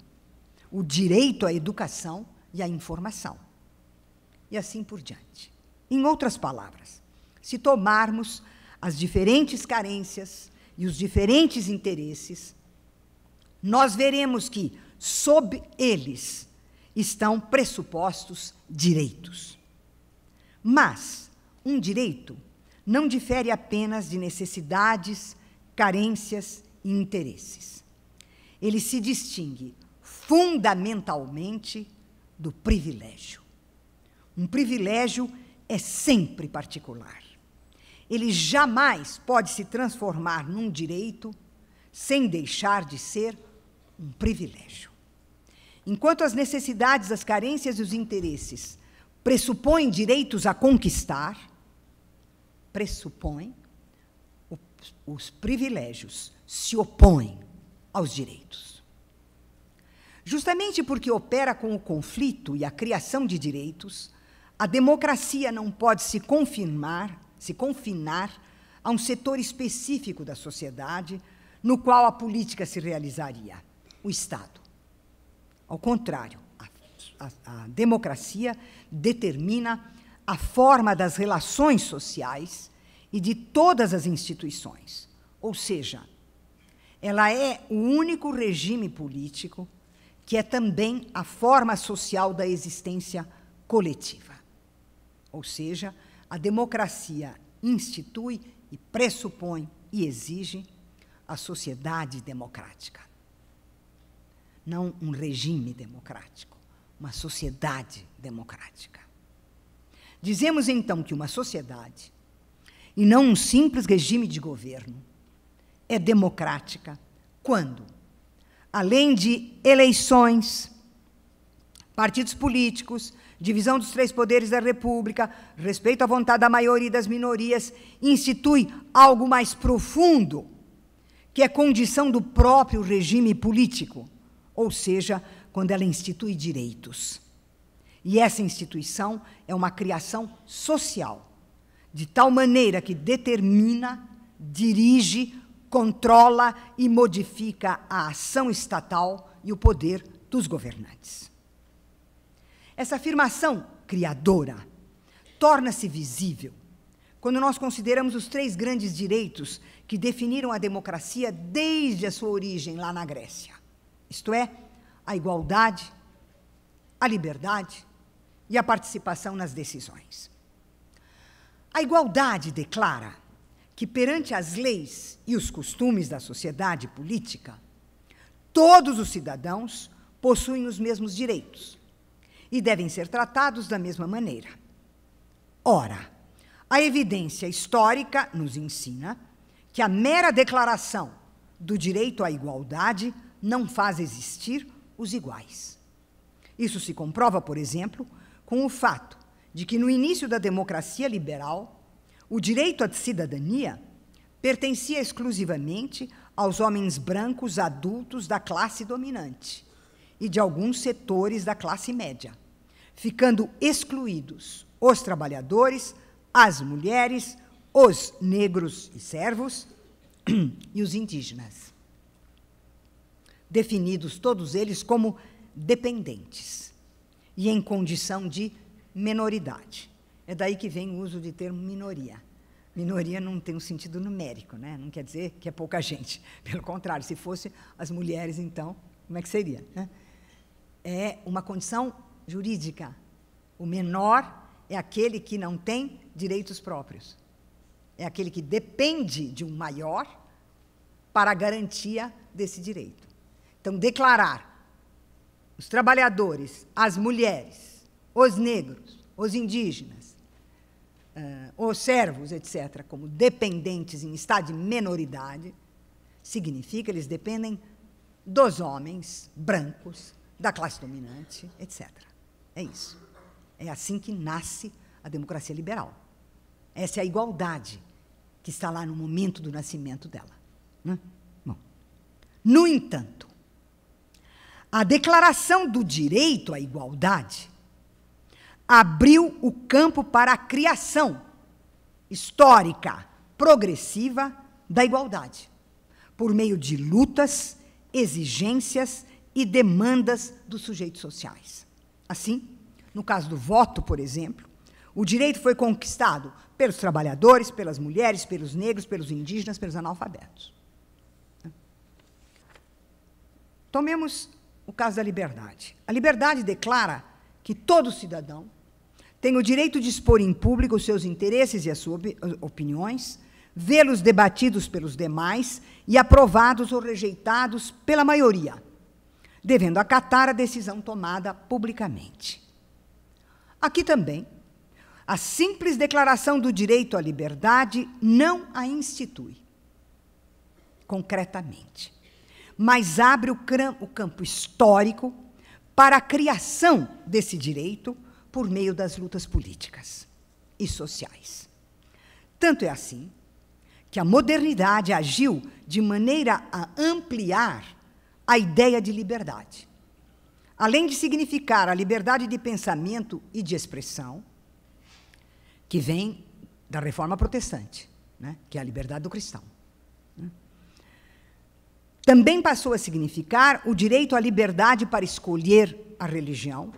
o direito à educação e à informação. E assim por diante. Em outras palavras, se tomarmos as diferentes carências e os diferentes interesses, nós veremos que, sob eles, estão pressupostos direitos. Mas um direito não difere apenas de necessidades, carências e interesses. Ele se distingue fundamentalmente do privilégio. Um privilégio é sempre particular. Ele jamais pode se transformar num direito sem deixar de ser um privilégio. Enquanto as necessidades, as carências e os interesses pressupõem direitos a conquistar, pressupõem os privilégios se opõem aos direitos. Justamente porque opera com o conflito e a criação de direitos, a democracia não pode se confirmar, se confinar a um setor específico da sociedade no qual a política se realizaria, o Estado. Ao contrário, a, a, a democracia determina a forma das relações sociais e de todas as instituições, ou seja, ela é o único regime político que é também a forma social da existência coletiva. Ou seja, a democracia institui e pressupõe e exige a sociedade democrática. Não um regime democrático, uma sociedade democrática. Dizemos então que uma sociedade, e não um simples regime de governo, é democrática quando além de eleições, partidos políticos, divisão dos três poderes da República, respeito à vontade da maioria e das minorias, institui algo mais profundo, que é condição do próprio regime político, ou seja, quando ela institui direitos. E essa instituição é uma criação social, de tal maneira que determina, dirige, controla e modifica a ação estatal e o poder dos governantes. Essa afirmação criadora torna-se visível quando nós consideramos os três grandes direitos que definiram a democracia desde a sua origem lá na Grécia: isto é, a igualdade, a liberdade e a participação nas decisões. A igualdade declara que, perante as leis e os costumes da sociedade política, todos os cidadãos possuem os mesmos direitos e devem ser tratados da mesma maneira. Ora, a evidência histórica nos ensina que a mera declaração do direito à igualdade não faz existir os iguais. Isso se comprova, por exemplo, com o fato de que no início da democracia liberal, o direito à cidadania pertencia exclusivamente aos homens brancos adultos da classe dominante e de alguns setores da classe média, ficando excluídos os trabalhadores, as mulheres, os negros e servos e os indígenas, definidos todos eles como dependentes e em condição de menoridade. É daí que vem o uso de termo minoria. Minoria não tem um sentido numérico, né? não quer dizer que é pouca gente. Pelo contrário, se fosse as mulheres, então, como é que seria? Né? É uma condição jurídica. O menor é aquele que não tem direitos próprios. É aquele que depende de um maior para a garantia desse direito. Então, declarar os trabalhadores, as mulheres, os negros, os indígenas, uh, ah, ou servos, etc., como dependentes em estado de menoridade, significa que eles dependem dos homens brancos, da classe dominante, etc. É isso. É assim que nasce a democracia liberal. Essa é a igualdade que está lá no momento do nascimento dela. Né? Bom. No entanto, a Declaração do Direito à Igualdade abriu o campo para a criação histórica, progressiva da igualdade, por meio de lutas, exigências e demandas dos sujeitos sociais. Assim, no caso do voto, por exemplo, o direito foi conquistado pelos trabalhadores, pelas mulheres, pelos negros, pelos indígenas, pelos analfabetos. Tomemos o caso da liberdade. A liberdade declara que todo cidadão tem o direito de expor em público os seus interesses e as suas opiniões, vê-los debatidos pelos demais e aprovados ou rejeitados pela maioria, devendo acatar a decisão tomada publicamente. Aqui também, a simples declaração do direito à liberdade não a institui concretamente, mas abre o, campo histórico para a criação desse direito por meio das lutas políticas e sociais. Tanto é assim que a modernidade agiu de maneira a ampliar a ideia de liberdade. Além de significar a liberdade de pensamento e de expressão, que vem da reforma protestante, né, que é a liberdade do cristão. Né. Também passou a significar o direito à liberdade para escolher a religião,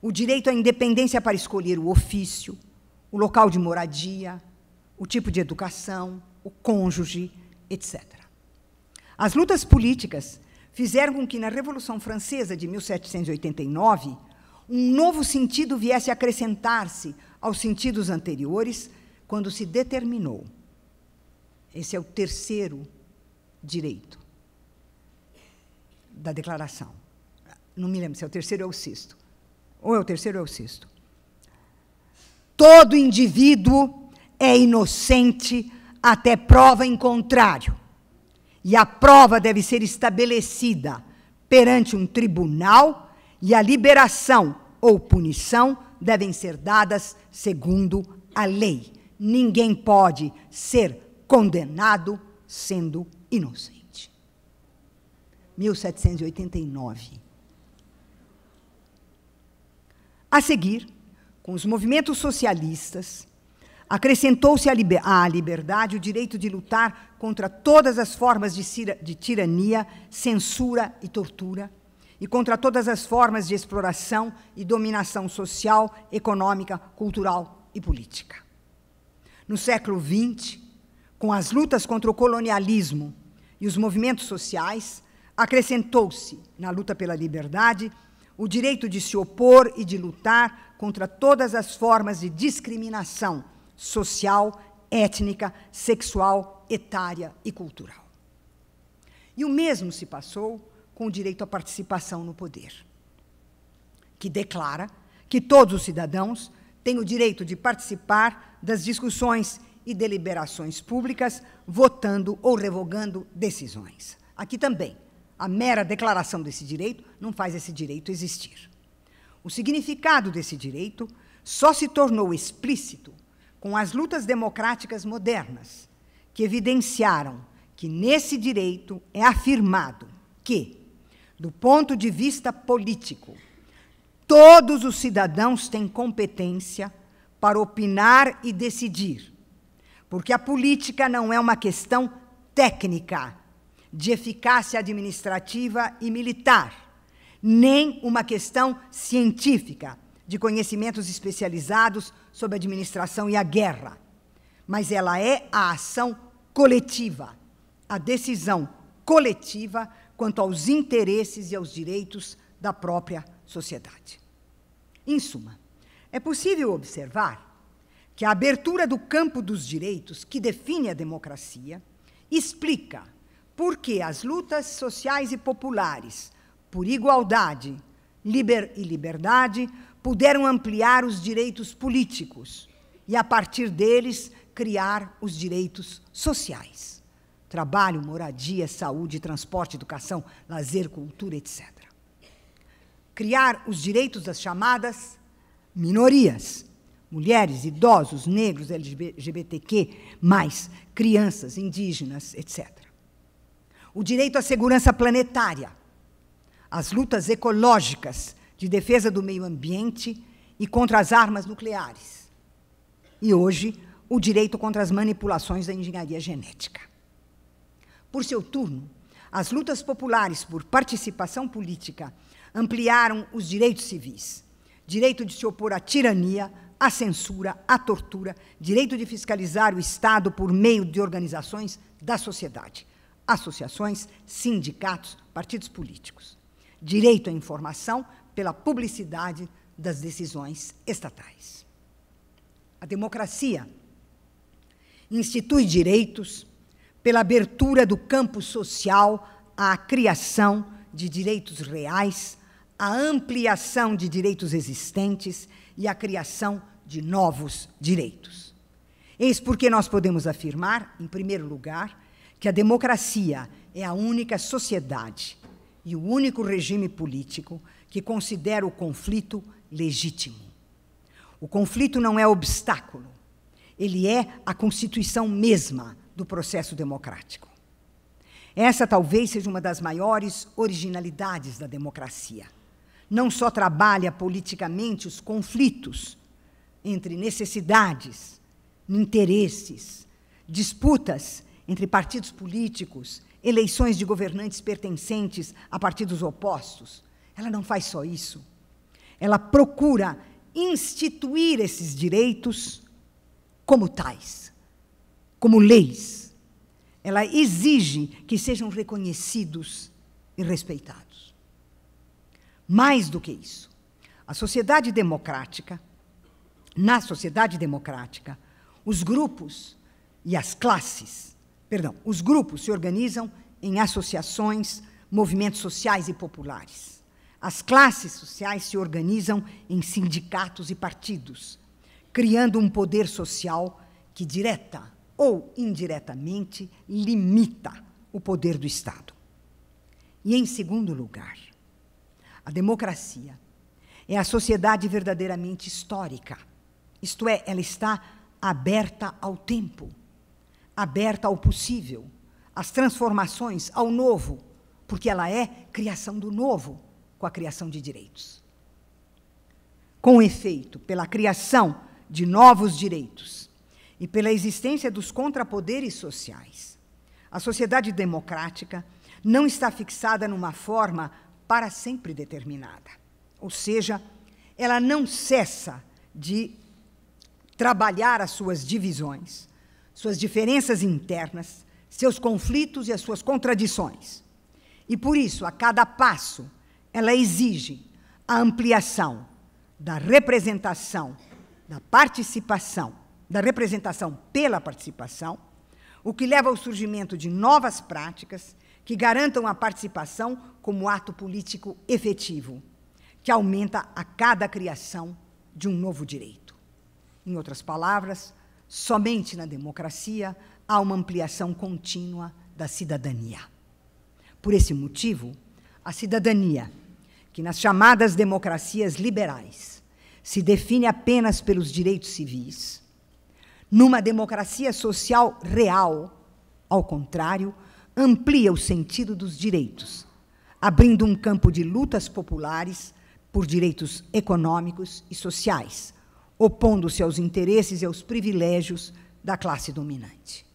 o direito à independência para escolher o ofício, o local de moradia, o tipo de educação, o cônjuge, etc. As lutas políticas fizeram com que, na Revolução Francesa de 1789, um novo sentido viesse a acrescentar-se aos sentidos anteriores, quando se determinou. Esse é o terceiro direito da declaração. Não me lembro se é o terceiro ou o sexto. Ou é o terceiro ou é o sexto. Todo indivíduo é inocente até prova em contrário. E a prova deve ser estabelecida perante um tribunal e a liberação ou punição devem ser dadas segundo a lei. Ninguém pode ser condenado sendo inocente. 1789. A seguir, com os movimentos socialistas, acrescentou-se à liberdade o direito de lutar contra todas as formas de tirania, censura e tortura, e contra todas as formas de exploração e dominação social, econômica, cultural e política. No século XX, com as lutas contra o colonialismo e os movimentos sociais, acrescentou-se, na luta pela liberdade, o direito de se opor e de lutar contra todas as formas de discriminação social, étnica, sexual, etária e cultural. E o mesmo se passou com o direito à participação no poder, que declara que todos os cidadãos têm o direito de participar das discussões e deliberações públicas, votando ou revogando decisões. Aqui também, a mera declaração desse direito não faz esse direito existir. O significado desse direito só se tornou explícito com as lutas democráticas modernas, que evidenciaram que nesse direito é afirmado que, do ponto de vista político, todos os cidadãos têm competência para opinar e decidir, porque a política não é uma questão técnica, de eficácia administrativa e militar, nem uma questão científica de conhecimentos especializados sobre a administração e a guerra, mas ela é a ação coletiva, a decisão coletiva quanto aos interesses e aos direitos da própria sociedade. Em suma, é possível observar que a abertura do campo dos direitos que define a democracia explica porque as lutas sociais e populares por igualdade liber e liberdade puderam ampliar os direitos políticos e, a partir deles, criar os direitos sociais. Trabalho, moradia, saúde, transporte, educação, lazer, cultura, etc. Criar os direitos das chamadas minorias, mulheres, idosos, negros, LGBTQ, crianças, indígenas, etc o direito à segurança planetária, as lutas ecológicas de defesa do meio ambiente e contra as armas nucleares. E hoje, o direito contra as manipulações da engenharia genética. Por seu turno, as lutas populares por participação política ampliaram os direitos civis, direito de se opor à tirania, à censura, à tortura, direito de fiscalizar o Estado por meio de organizações da sociedade, associações, sindicatos, partidos políticos. Direito à informação pela publicidade das decisões estatais. A democracia institui direitos pela abertura do campo social à criação de direitos reais, à ampliação de direitos existentes e à criação de novos direitos. Eis porque nós podemos afirmar, em primeiro lugar, que a democracia é a única sociedade e o único regime político que considera o conflito legítimo. O conflito não é obstáculo, ele é a constituição mesma do processo democrático. Essa talvez seja uma das maiores originalidades da democracia. Não só trabalha politicamente os conflitos entre necessidades, interesses, disputas entre partidos políticos, eleições de governantes pertencentes a partidos opostos. Ela não faz só isso. Ela procura instituir esses direitos como tais, como leis. Ela exige que sejam reconhecidos e respeitados. Mais do que isso, a sociedade democrática, na sociedade democrática, os grupos e as classes Perdão, os grupos se organizam em associações, movimentos sociais e populares. As classes sociais se organizam em sindicatos e partidos, criando um poder social que direta ou indiretamente limita o poder do Estado. E em segundo lugar, a democracia é a sociedade verdadeiramente histórica. Isto é, ela está aberta ao tempo aberta ao possível, às transformações, ao novo, porque ela é criação do novo com a criação de direitos. Com efeito, pela criação de novos direitos e pela existência dos contrapoderes sociais, a sociedade democrática não está fixada numa forma para sempre determinada. Ou seja, ela não cessa de trabalhar as suas divisões, suas diferenças internas, seus conflitos e as suas contradições. E por isso, a cada passo, ela exige a ampliação da representação, da participação, da representação pela participação, o que leva ao surgimento de novas práticas que garantam a participação como ato político efetivo, que aumenta a cada criação de um novo direito. Em outras palavras, Somente na democracia há uma ampliação contínua da cidadania. Por esse motivo, a cidadania, que nas chamadas democracias liberais se define apenas pelos direitos civis, numa democracia social real, ao contrário, amplia o sentido dos direitos, abrindo um campo de lutas populares por direitos econômicos e sociais, opondo-se aos interesses e aos privilégios da classe dominante.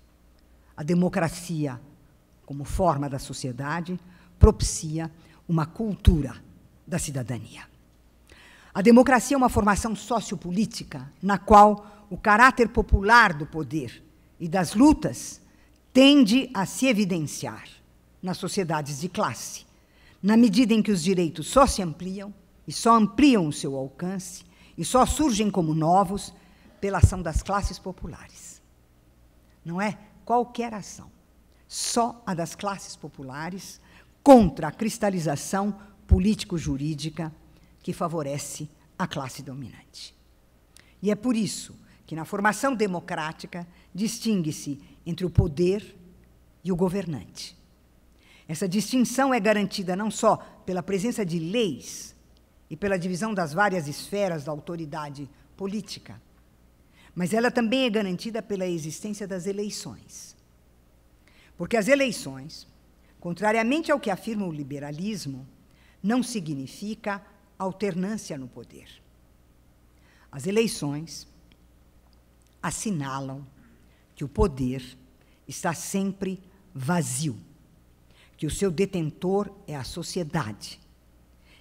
A democracia, como forma da sociedade, propicia uma cultura da cidadania. A democracia é uma formação sociopolítica na qual o caráter popular do poder e das lutas tende a se evidenciar nas sociedades de classe, na medida em que os direitos só se ampliam e só ampliam o seu alcance e só surgem como novos pela ação das classes populares. Não é qualquer ação, só a das classes populares contra a cristalização político-jurídica que favorece a classe dominante. E é por isso que na formação democrática distingue-se entre o poder e o governante. Essa distinção é garantida não só pela presença de leis e pela divisão das várias esferas da autoridade política. Mas ela também é garantida pela existência das eleições. Porque as eleições, contrariamente ao que afirma o liberalismo, não significa alternância no poder. As eleições assinalam que o poder está sempre vazio, que o seu detentor é a sociedade,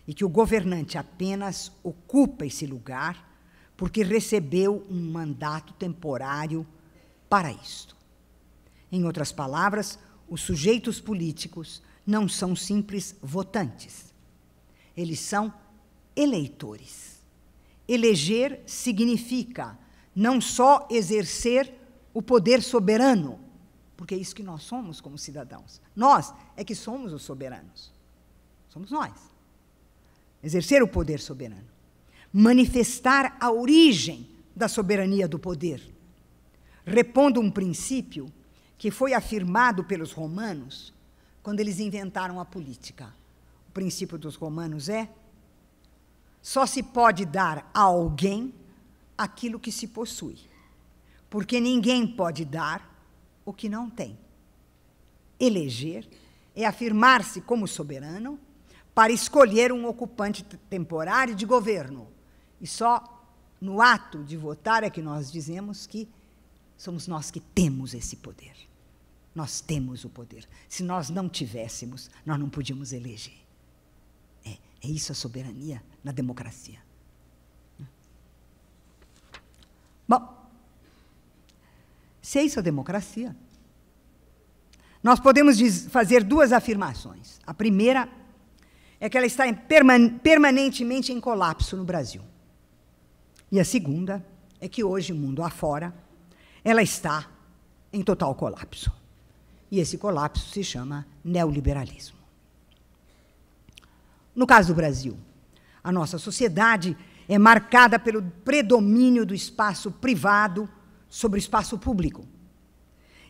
e que o governante apenas ocupa esse lugar porque recebeu um mandato temporário para isto. Em outras palavras, os sujeitos políticos não são simples votantes. Eles são eleitores. Eleger significa não só exercer o poder soberano, porque é isso que nós somos como cidadãos. Nós é que somos os soberanos. Somos nós exercer o poder soberano, manifestar a origem da soberania do poder, repondo um princípio que foi afirmado pelos romanos quando eles inventaram a política. O princípio dos romanos é: só se pode dar a alguém aquilo que se possui, porque ninguém pode dar o que não tem. Eleger é afirmar-se como soberano para escolher um ocupante temporário de governo. E só no ato de votar é que nós dizemos que somos nós que temos esse poder. Nós temos o poder. Se nós não tivéssemos, nós não podíamos eleger. É, é isso a soberania na democracia. Bom, se é isso a democracia, nós podemos fazer duas afirmações. A primeira é que ela está em perman permanentemente em colapso no Brasil. E a segunda é que hoje, mundo afora, ela está em total colapso. E esse colapso se chama neoliberalismo. No caso do Brasil, a nossa sociedade é marcada pelo predomínio do espaço privado sobre o espaço público.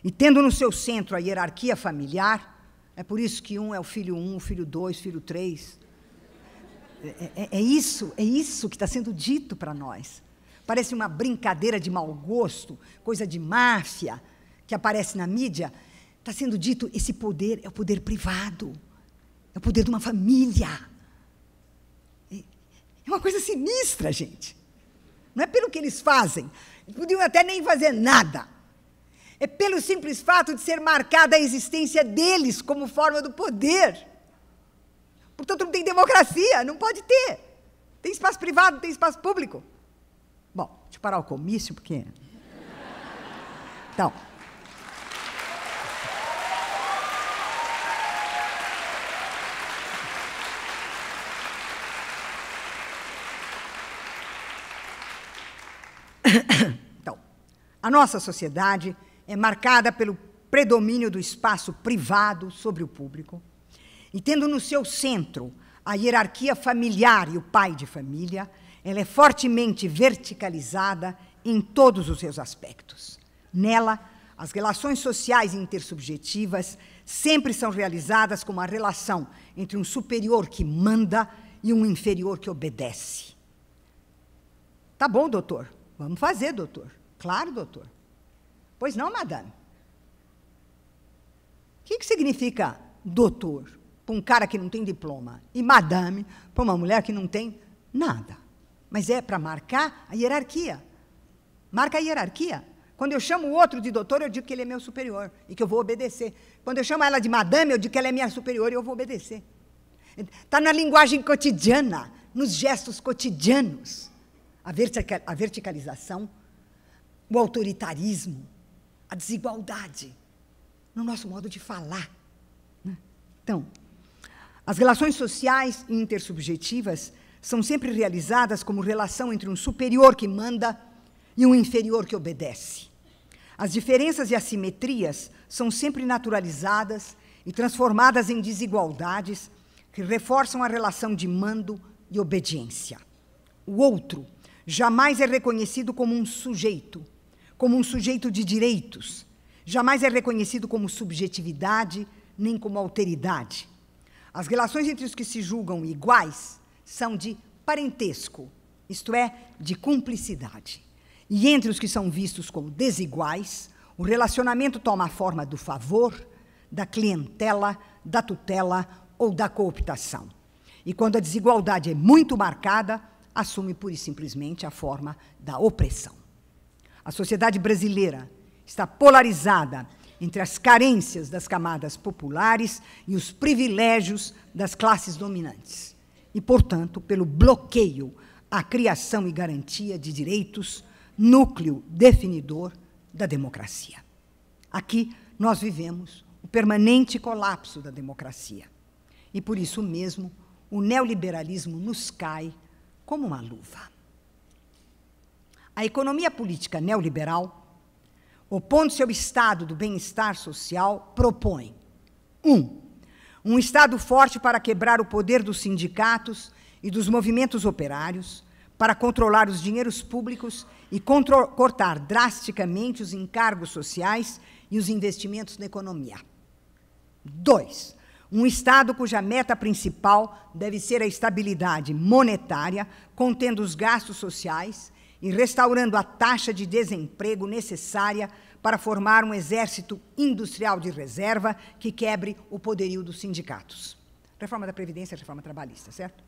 E tendo no seu centro a hierarquia familiar, é por isso que um é o filho um, o filho dois, filho três. É, é, é, é isso, é isso que está sendo dito para nós. Parece uma brincadeira de mau gosto, coisa de máfia que aparece na mídia. Está sendo dito esse poder é o poder privado, é o poder de uma família. É uma coisa sinistra, gente. Não é pelo que eles fazem. podiam até nem fazer nada. É pelo simples fato de ser marcada a existência deles como forma do poder. Portanto, não tem democracia, não pode ter. Tem espaço privado, tem espaço público. Bom, deixa eu parar o comício, porque. Então. Então, a nossa sociedade é marcada pelo predomínio do espaço privado sobre o público, e tendo no seu centro a hierarquia familiar e o pai de família, ela é fortemente verticalizada em todos os seus aspectos. Nela, as relações sociais intersubjetivas sempre são realizadas como a relação entre um superior que manda e um inferior que obedece. Tá bom, doutor? Vamos fazer, doutor. Claro, doutor. Pois não, madame? O que, que significa doutor para um cara que não tem diploma e madame para uma mulher que não tem nada? Mas é para marcar a hierarquia. Marca a hierarquia. Quando eu chamo o outro de doutor, eu digo que ele é meu superior e que eu vou obedecer. Quando eu chamo ela de madame, eu digo que ela é minha superior e eu vou obedecer. Está na linguagem cotidiana, nos gestos cotidianos. A, verticalização, o autoritarismo, a desigualdade no nosso modo de falar. Né? Então, as relações sociais e intersubjetivas são sempre realizadas como relação entre um superior que manda e um inferior que obedece. As diferenças e assimetrias são sempre naturalizadas e transformadas em desigualdades que reforçam a relação de mando e obediência. O outro jamais é reconhecido como um sujeito, como um sujeito de direitos. Jamais é reconhecido como subjetividade nem como alteridade. As relações entre os que se julgam iguais são de parentesco, isto é, de cumplicidade. E entre os que são vistos como desiguais, o relacionamento toma a forma do favor, da clientela, da tutela ou da cooptação. E quando a desigualdade é muito marcada, assume pura e simplesmente a forma da opressão. A sociedade brasileira está polarizada entre as carências das camadas populares e os privilégios das classes dominantes, e, portanto, pelo bloqueio à criação e garantia de direitos, núcleo definidor da democracia. Aqui nós vivemos o permanente colapso da democracia. E por isso mesmo, o neoliberalismo nos cai como uma luva. A economia política neoliberal, opondo-se ao Estado do bem-estar social, propõe: 1. Um, um Estado forte para quebrar o poder dos sindicatos e dos movimentos operários, para controlar os dinheiros públicos e cortar drasticamente os encargos sociais e os investimentos na economia. 2. Um Estado cuja meta principal deve ser a estabilidade monetária, contendo os gastos sociais, e restaurando a taxa de desemprego necessária para formar um exército industrial de reserva que quebre o poderio dos sindicatos. Reforma da Previdência, reforma trabalhista, certo?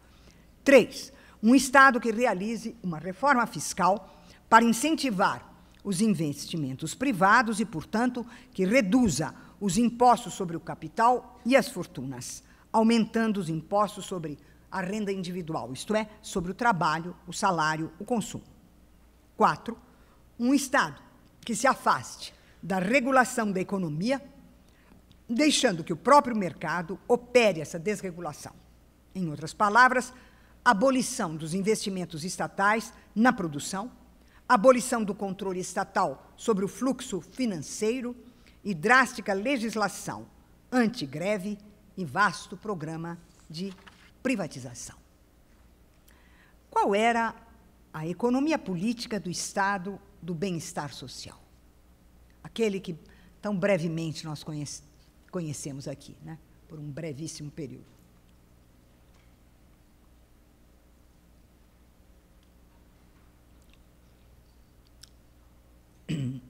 Três, um Estado que realize uma reforma fiscal para incentivar os investimentos privados e, portanto, que reduza os impostos sobre o capital e as fortunas, aumentando os impostos sobre a renda individual, isto é, sobre o trabalho, o salário, o consumo. Quatro, um Estado que se afaste da regulação da economia, deixando que o próprio mercado opere essa desregulação. Em outras palavras, abolição dos investimentos estatais na produção, abolição do controle estatal sobre o fluxo financeiro e drástica legislação antigreve e vasto programa de privatização. Qual era a economia política do Estado do bem-estar social. Aquele que tão brevemente nós conhece, conhecemos aqui, né? por um brevíssimo período.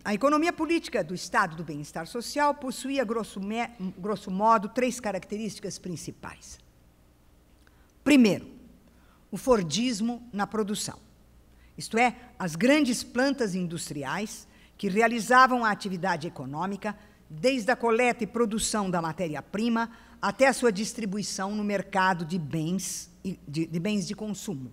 A economia política do Estado do bem-estar social possuía, grosso, me, grosso modo, três características principais. Primeiro, o Fordismo na produção isto é, as grandes plantas industriais que realizavam a atividade econômica, desde a coleta e produção da matéria-prima até a sua distribuição no mercado de bens de, de bens de consumo,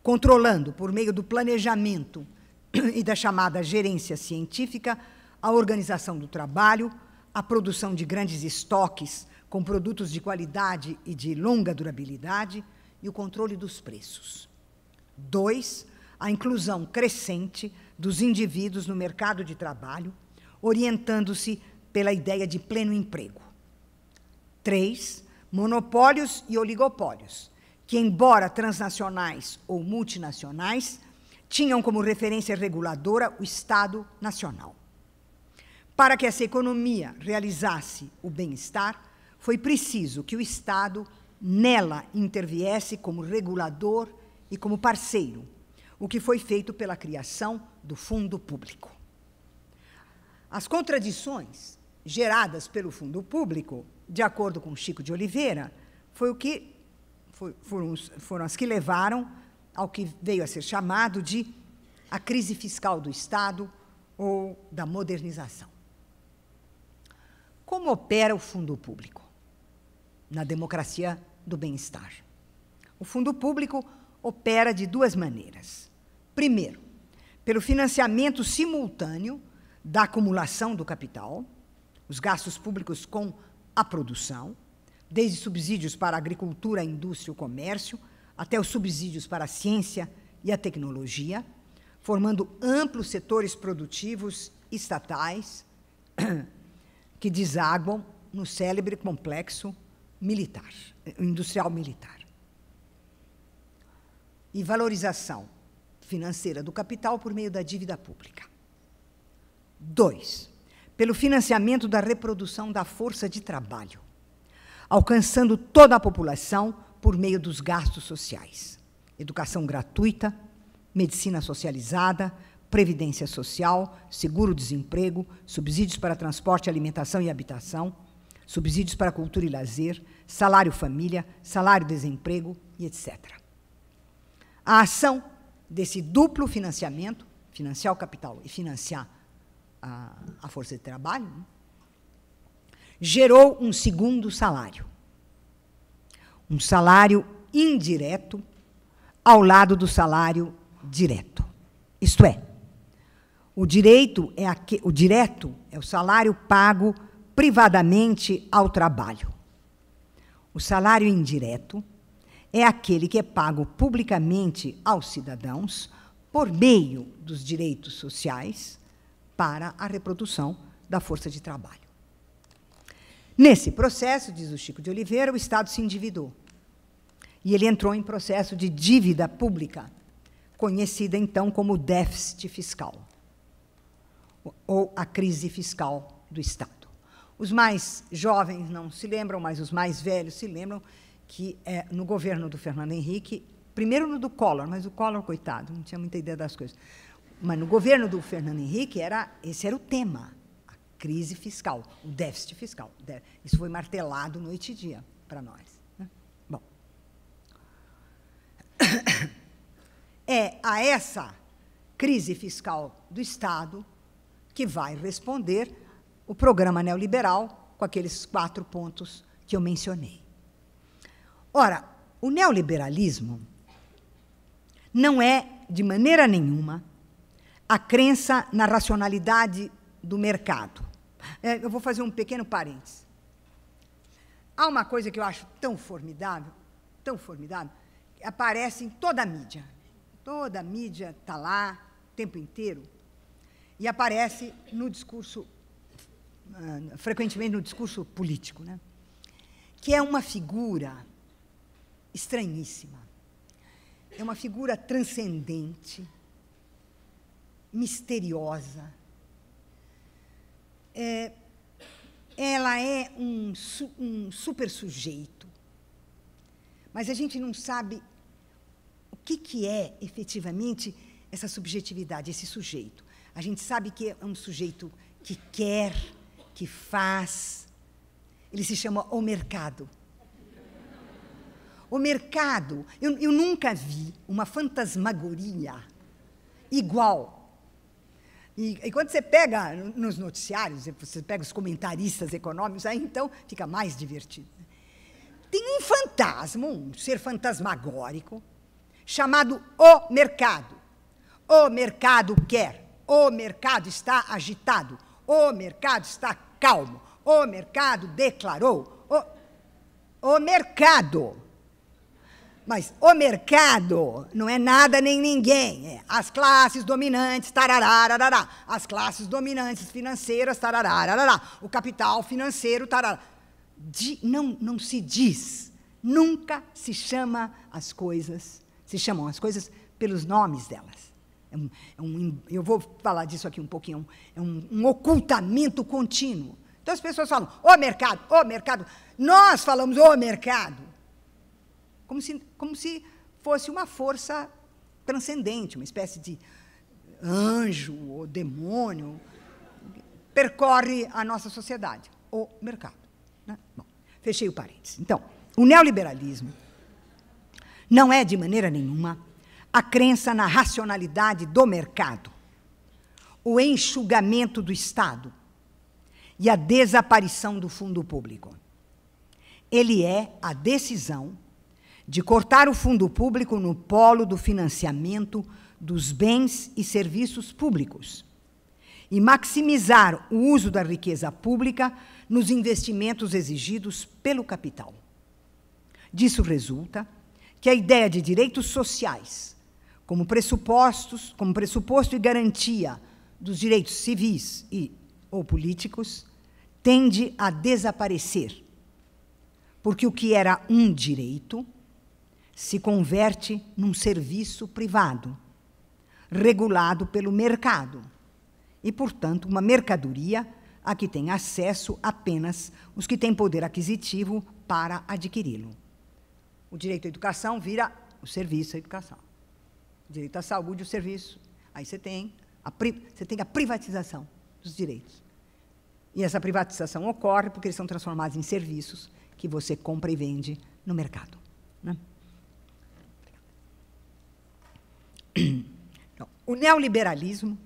controlando, por meio do planejamento e da chamada gerência científica, a organização do trabalho, a produção de grandes estoques com produtos de qualidade e de longa durabilidade e o controle dos preços. Dois, a inclusão crescente dos indivíduos no mercado de trabalho, orientando-se pela ideia de pleno emprego. 3. Monopólios e oligopólios, que, embora transnacionais ou multinacionais, tinham como referência reguladora o Estado Nacional. Para que essa economia realizasse o bem-estar, foi preciso que o Estado nela interviesse como regulador e como parceiro, o que foi feito pela criação do fundo público. As contradições geradas pelo fundo público, de acordo com Chico de Oliveira, foi o que foram, foram as que levaram ao que veio a ser chamado de a crise fiscal do Estado ou da modernização. Como opera o fundo público na democracia do bem-estar? O fundo público opera de duas maneiras. Primeiro, pelo financiamento simultâneo da acumulação do capital, os gastos públicos com a produção, desde subsídios para a agricultura, a indústria e o comércio, até os subsídios para a ciência e a tecnologia, formando amplos setores produtivos estatais que desaguam no célebre complexo militar, eh, industrial militar. E valorização financeira do capital por meio da dívida pública. Dois, pelo financiamento da reprodução da força de trabalho, alcançando toda a população por meio dos gastos sociais. Educação gratuita, medicina socializada, previdência social, seguro-desemprego, subsídios para transporte, alimentação e habitação, subsídios para cultura e lazer, salário família, salário desemprego e etc. A ação desse duplo financiamento, financiar o capital e financiar a, a força de trabalho, né? gerou um segundo salário. Um salário indireto ao lado do salário direto. Isto é, o direito é o direto é o salário pago privadamente ao trabalho. O salário indireto é aquele que é pago publicamente aos cidadãos por meio dos direitos sociais para a reprodução da força de trabalho. Nesse processo, diz o Chico de Oliveira, o Estado se endividou. E ele entrou em processo de dívida pública, conhecida então como déficit fiscal, ou a crise fiscal do Estado. Os mais jovens não se lembram, mas os mais velhos se lembram que é no governo do Fernando Henrique, primeiro no do Collor, mas o Collor, coitado, não tinha muita ideia das coisas. Mas no governo do Fernando Henrique, era, esse era o tema, a crise fiscal, o déficit fiscal. Isso foi martelado noite e dia para nós. Né? Bom. É a essa crise fiscal do Estado que vai responder o programa neoliberal com aqueles quatro pontos que eu mencionei. Ora, o neoliberalismo não é, de maneira nenhuma, a crença na racionalidade do mercado. É, eu vou fazer um pequeno parênteses. Há uma coisa que eu acho tão formidável, tão formidável, que aparece em toda a mídia. Toda a mídia está lá o tempo inteiro e aparece no discurso, ah, frequentemente no discurso político, né? que é uma figura estranhíssima. É uma figura transcendente, misteriosa. É, ela é um, um super sujeito, mas a gente não sabe o que, que é efetivamente essa subjetividade, esse sujeito. A gente sabe que é um sujeito que quer, que faz. Ele se chama o mercado. O mercado, eu, eu nunca vi uma fantasmagoria igual e, e, quando você pega nos noticiários, você pega os comentaristas econômicos, aí então fica mais divertido. Tem um fantasma, um ser fantasmagórico, chamado o mercado. O mercado quer, o mercado está agitado, o mercado está calmo, o mercado declarou, o, o mercado mas o mercado não é nada nem ninguém. É as classes dominantes, tarará, As classes dominantes financeiras, tarará, O capital financeiro, tarará. não, não se diz. Nunca se chama as coisas. Se chamam as coisas pelos nomes delas. É um, é um, eu vou falar disso aqui um pouquinho. É um, um ocultamento contínuo. Então as pessoas falam, o mercado, o mercado. Nós falamos o mercado como se, como se fosse uma força transcendente, uma espécie de anjo ou demônio, percorre a nossa sociedade, o mercado. Né? Bom, fechei o parênteses. Então, o neoliberalismo não é, de maneira nenhuma, a crença na racionalidade do mercado, o enxugamento do Estado e a desaparição do fundo público. Ele é a decisão de cortar o fundo público no polo do financiamento dos bens e serviços públicos e maximizar o uso da riqueza pública nos investimentos exigidos pelo capital. Disso resulta que a ideia de direitos sociais, como pressupostos, como pressuposto e garantia dos direitos civis e ou políticos, tende a desaparecer, porque o que era um direito se converte num serviço privado, regulado pelo mercado, e, portanto, uma mercadoria a que tem acesso apenas os que têm poder aquisitivo para adquiri-lo. O direito à educação vira o serviço à educação. O direito à saúde, o serviço. Aí você tem a, você tem a privatização dos direitos. E essa privatização ocorre porque eles são transformados em serviços que você compra e vende no mercado. é? O neoliberalismo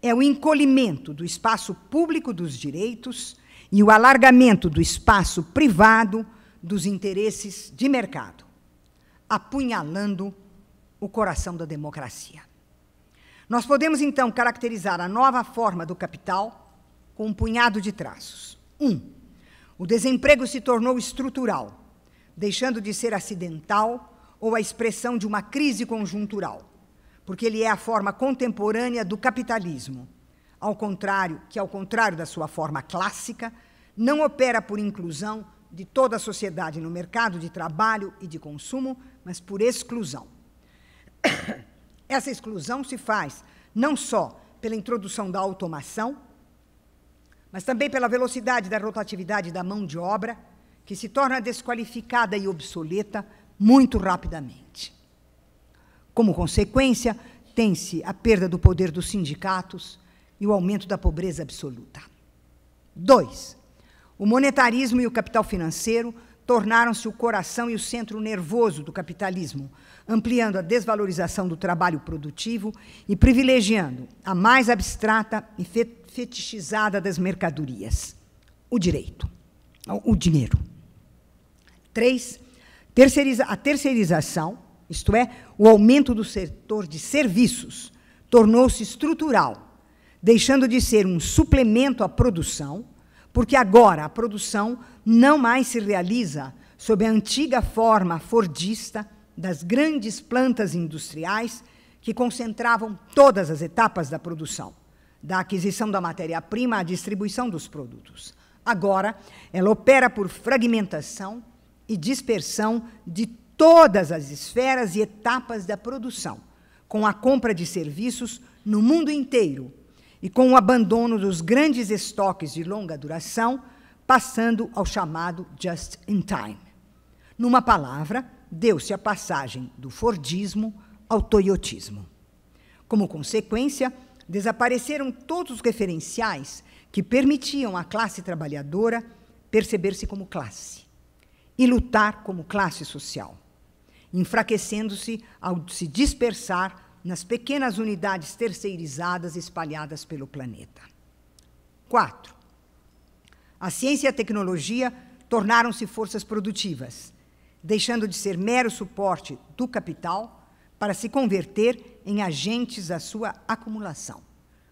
é o encolhimento do espaço público dos direitos e o alargamento do espaço privado dos interesses de mercado, apunhalando o coração da democracia. Nós podemos, então, caracterizar a nova forma do capital com um punhado de traços. Um, o desemprego se tornou estrutural, deixando de ser acidental ou a expressão de uma crise conjuntural porque ele é a forma contemporânea do capitalismo, ao contrário que ao contrário da sua forma clássica, não opera por inclusão de toda a sociedade no mercado de trabalho e de consumo, mas por exclusão. Essa exclusão se faz não só pela introdução da automação, mas também pela velocidade da rotatividade da mão de obra, que se torna desqualificada e obsoleta muito rapidamente. Como consequência, tem-se a perda do poder dos sindicatos e o aumento da pobreza absoluta. Dois, o monetarismo e o capital financeiro tornaram-se o coração e o centro nervoso do capitalismo, ampliando a desvalorização do trabalho produtivo e privilegiando a mais abstrata e fetichizada das mercadorias, o direito, o dinheiro. Três, terceiriza a terceirização isto é, o aumento do setor de serviços, tornou-se estrutural, deixando de ser um suplemento à produção, porque agora a produção não mais se realiza sob a antiga forma fordista das grandes plantas industriais que concentravam todas as etapas da produção, da aquisição da matéria-prima à distribuição dos produtos. Agora, ela opera por fragmentação e dispersão de todas as esferas e etapas da produção, com a compra de serviços no mundo inteiro e com o abandono dos grandes estoques de longa duração, passando ao chamado just in time. Numa palavra, deu-se a passagem do Fordismo ao Toyotismo. Como consequência, desapareceram todos os referenciais que permitiam à classe trabalhadora perceber-se como classe e lutar como classe social enfraquecendo-se ao se dispersar nas pequenas unidades terceirizadas espalhadas pelo planeta. 4. A ciência e a tecnologia tornaram-se forças produtivas, deixando de ser mero suporte do capital para se converter em agentes da sua acumulação.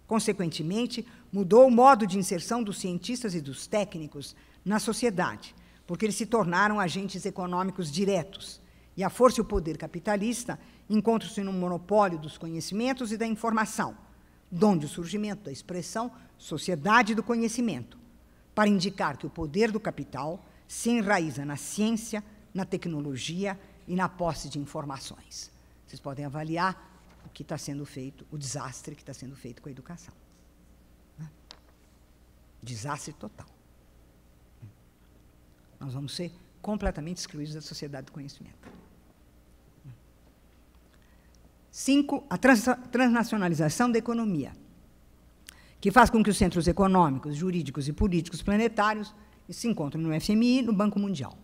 Consequentemente, mudou o modo de inserção dos cientistas e dos técnicos na sociedade, porque eles se tornaram agentes econômicos diretos, e a força e o poder capitalista encontram-se no monopólio dos conhecimentos e da informação, donde o surgimento da expressão sociedade do conhecimento, para indicar que o poder do capital se enraiza na ciência, na tecnologia e na posse de informações. Vocês podem avaliar o que está sendo feito, o desastre que está sendo feito com a educação. Né? Desastre total. Nós vamos ser completamente excluídos da sociedade do conhecimento. Cinco, a trans, transnacionalização da economia, que faz com que os centros econômicos, jurídicos e políticos planetários se encontrem no FMI e no Banco Mundial.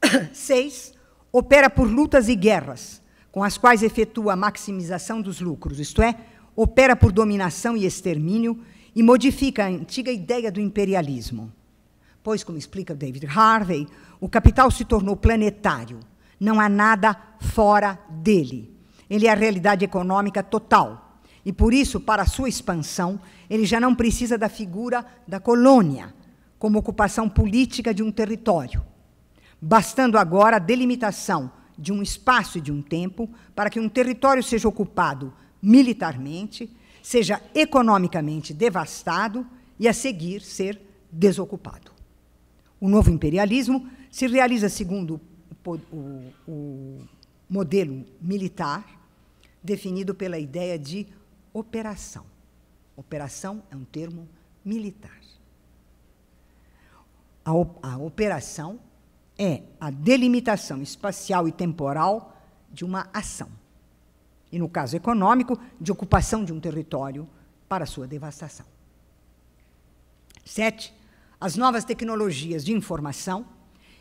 Seis, opera por lutas e guerras, com as quais efetua a maximização dos lucros, isto é, opera por dominação e extermínio e modifica a antiga ideia do imperialismo. Pois, como explica David Harvey, o capital se tornou planetário, não há nada fora dele ele é a realidade econômica total. E por isso, para sua expansão, ele já não precisa da figura da colônia como ocupação política de um território, bastando agora a delimitação de um espaço e de um tempo para que um território seja ocupado militarmente, seja economicamente devastado e a seguir ser desocupado. O novo imperialismo se realiza segundo o, o modelo militar definido pela ideia de operação. Operação é um termo militar. A, a operação é a delimitação espacial e temporal de uma ação. E, no caso econômico, de ocupação de um território para sua devastação. Sete, as novas tecnologias de informação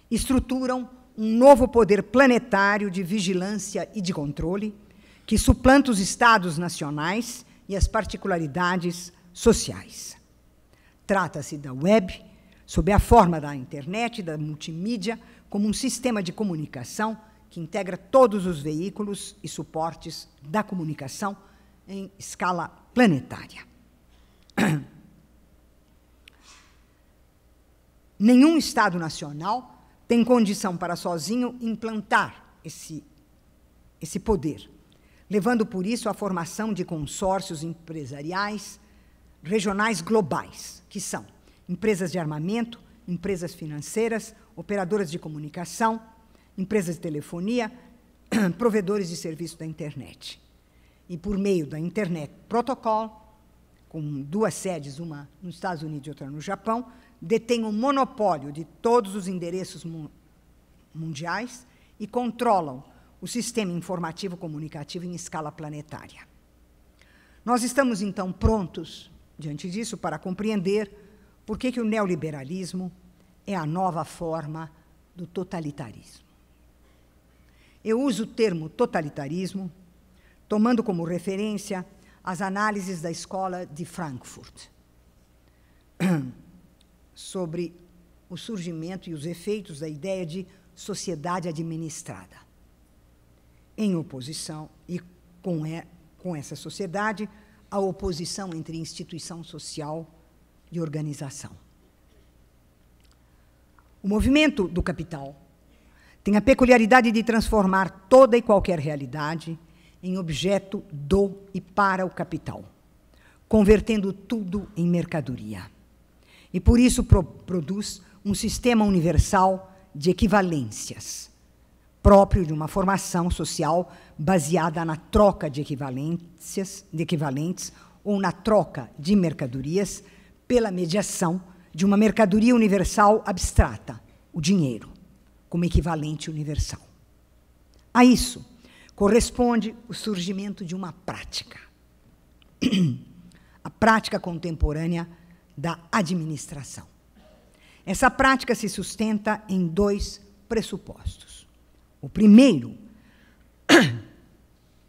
estruturam um novo poder planetário de vigilância e de controle que suplanta os estados nacionais e as particularidades sociais. Trata-se da web, sob a forma da internet e da multimídia, como um sistema de comunicação que integra todos os veículos e suportes da comunicação em escala planetária. Nenhum Estado nacional tem condição para sozinho implantar esse, esse poder, levando por isso à formação de consórcios empresariais regionais globais, que são empresas de armamento, empresas financeiras, operadoras de comunicação, empresas de telefonia, provedores de serviço da internet. E por meio da Internet Protocol, com duas sedes, uma nos Estados Unidos e outra no Japão, detém o um monopólio de todos os endereços mu mundiais e controlam o sistema informativo comunicativo em escala planetária. Nós estamos, então, prontos, diante disso, para compreender por que, que o neoliberalismo é a nova forma do totalitarismo. Eu uso o termo totalitarismo tomando como referência as análises da escola de Frankfurt. sobre o surgimento e os efeitos da ideia de sociedade administrada. Em oposição, e com, é, com essa sociedade, a oposição entre instituição social e organização. O movimento do capital tem a peculiaridade de transformar toda e qualquer realidade em objeto do e para o capital, convertendo tudo em mercadoria. E por isso pro produz um sistema universal de equivalências, próprio de uma formação social baseada na troca de equivalências, de equivalentes ou na troca de mercadorias pela mediação de uma mercadoria universal abstrata, o dinheiro, como equivalente universal. A isso corresponde o surgimento de uma prática. A prática contemporânea da administração. Essa prática se sustenta em dois pressupostos. O primeiro.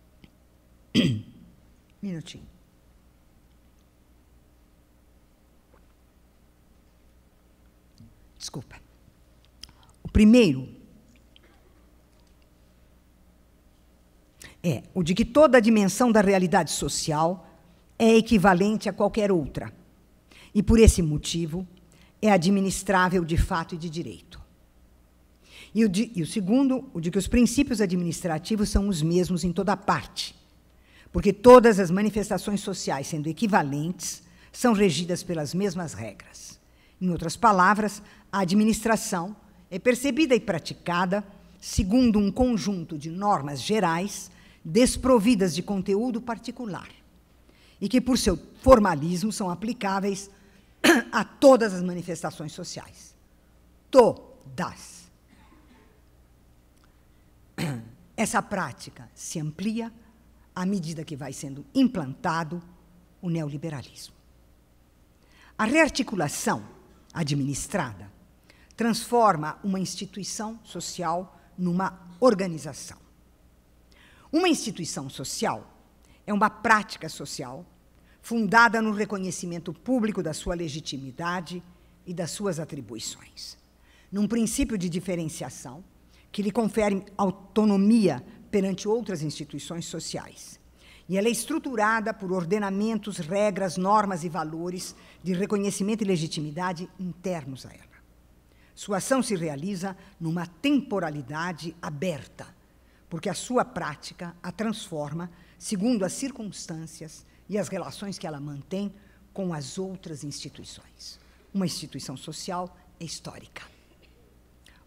Minutinho. Desculpa. O primeiro é o de que toda a dimensão da realidade social é equivalente a qualquer outra e, por esse motivo, é administrável de fato e de direito. E o, de, e o segundo, o de que os princípios administrativos são os mesmos em toda parte, porque todas as manifestações sociais, sendo equivalentes, são regidas pelas mesmas regras. Em outras palavras, a administração é percebida e praticada segundo um conjunto de normas gerais desprovidas de conteúdo particular e que, por seu formalismo, são aplicáveis a todas as manifestações sociais. Todas. Essa prática se amplia à medida que vai sendo implantado o neoliberalismo. A rearticulação administrada transforma uma instituição social numa organização. Uma instituição social é uma prática social fundada no reconhecimento público da sua legitimidade e das suas atribuições, num princípio de diferenciação que lhe confere autonomia perante outras instituições sociais. E ela é estruturada por ordenamentos, regras, normas e valores de reconhecimento e legitimidade internos a ela. Sua ação se realiza numa temporalidade aberta, porque a sua prática a transforma segundo as circunstâncias, e as relações que ela mantém com as outras instituições. Uma instituição social é histórica.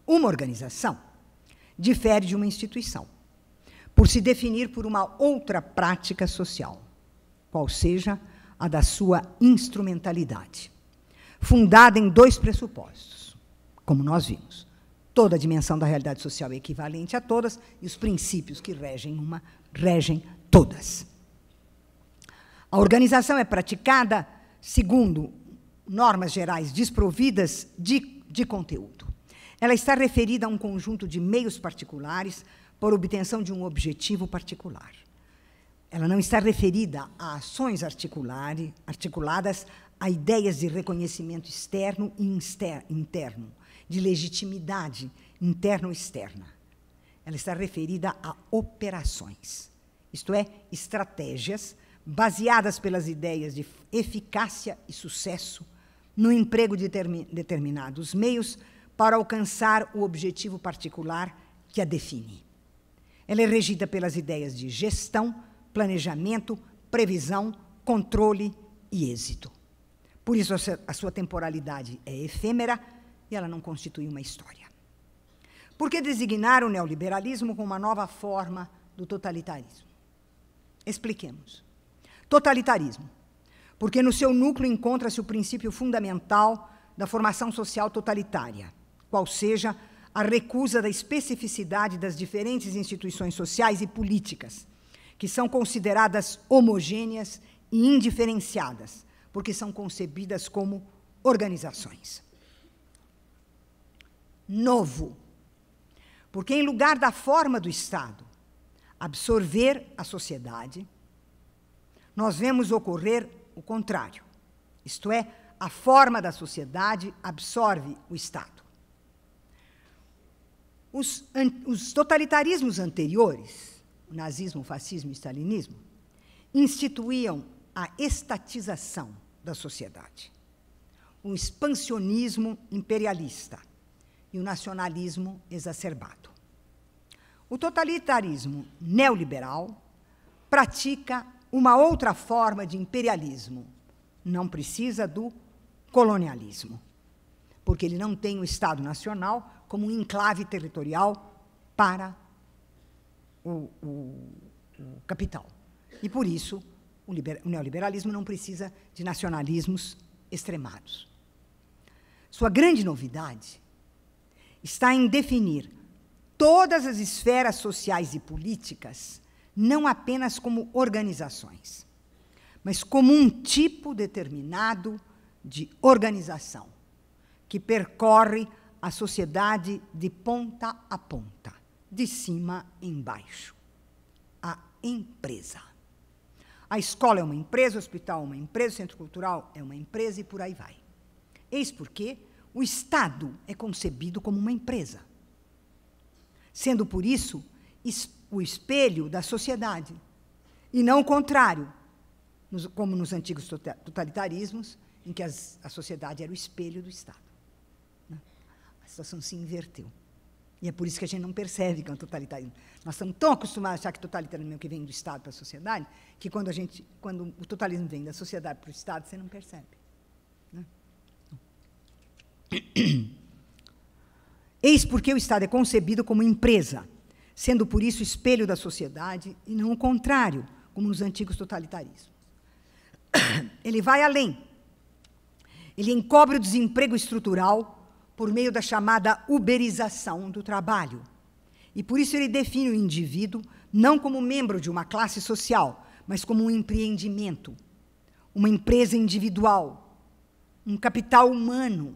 Uma organização difere de uma instituição por se definir por uma outra prática social, qual seja a da sua instrumentalidade, fundada em dois pressupostos, como nós vimos. Toda a dimensão da realidade social é equivalente a todas e os princípios que regem uma regem todas. A organização é praticada segundo normas gerais desprovidas de, de conteúdo. Ela está referida a um conjunto de meios particulares por obtenção de um objetivo particular. Ela não está referida a ações articuladas a ideias de reconhecimento externo e interno, de legitimidade interna ou externa. Ela está referida a operações, isto é, estratégias baseadas pelas ideias de eficácia e sucesso no emprego de determinados meios para alcançar o objetivo particular que a define. Ela é regida pelas ideias de gestão, planejamento, previsão, controle e êxito. Por isso, a sua temporalidade é efêmera e ela não constitui uma história. Por que designar o neoliberalismo como uma nova forma do totalitarismo? Expliquemos. Totalitarismo. Porque no seu núcleo encontra-se o princípio fundamental da formação social totalitária, qual seja a recusa da especificidade das diferentes instituições sociais e políticas, que são consideradas homogêneas e indiferenciadas, porque são concebidas como organizações. Novo. Porque, em lugar da forma do Estado, absorver a sociedade nós vemos ocorrer o contrário, isto é, a forma da sociedade absorve o Estado. Os, an, os totalitarismos anteriores, o nazismo, o fascismo e o stalinismo, instituíam a estatização da sociedade, o expansionismo imperialista e o nacionalismo exacerbado. O totalitarismo neoliberal pratica uma outra forma de imperialismo. Não precisa do colonialismo, porque ele não tem o Estado Nacional como um enclave territorial para o, o, o capital. E, por isso, o, liber, o neoliberalismo não precisa de nacionalismos extremados. Sua grande novidade está em definir todas as esferas sociais e políticas não apenas como organizações, mas como um tipo determinado de organização que percorre a sociedade de ponta a ponta, de cima embaixo. A empresa. A escola é uma empresa, o hospital é uma empresa, o centro cultural é uma empresa e por aí vai. Eis porque o Estado é concebido como uma empresa, sendo por isso o espelho da sociedade, e não o contrário, como nos antigos tota, totalitarismos, em que as, a sociedade era o espelho do Estado. Né? A situação se inverteu. E é por isso que a gente não percebe que é um totalitarismo. Nós estamos tão acostumados a achar que totalitarismo é o que vem do Estado para a sociedade, que quando, a gente, quando o totalismo vem da sociedade para o Estado, você não percebe. Né? Eis porque o Estado é concebido como empresa sendo por isso espelho da sociedade e não o contrário, como nos antigos totalitarismos. Ele vai além. Ele encobre o desemprego estrutural por meio da chamada uberização do trabalho. E por isso ele define o indivíduo não como membro de uma classe social, mas como um empreendimento, uma empresa individual, um capital humano,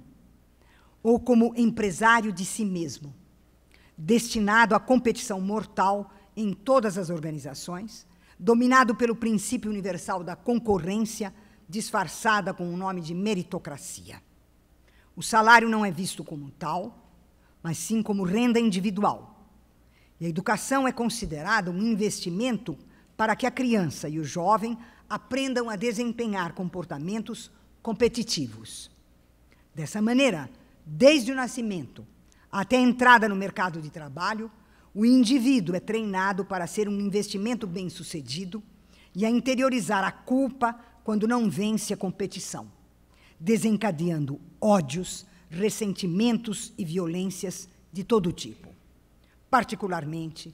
ou como empresário de si mesmo destinado à competição mortal em todas as organizações, dominado pelo princípio universal da concorrência, disfarçada com o nome de meritocracia. O salário não é visto como tal, mas sim como renda individual. E a educação é considerada um investimento para que a criança e o jovem aprendam a desempenhar comportamentos competitivos. Dessa maneira, desde o nascimento, até a entrada no mercado de trabalho, o indivíduo é treinado para ser um investimento bem-sucedido e a interiorizar a culpa quando não vence a competição, desencadeando ódios, ressentimentos e violências de todo tipo, particularmente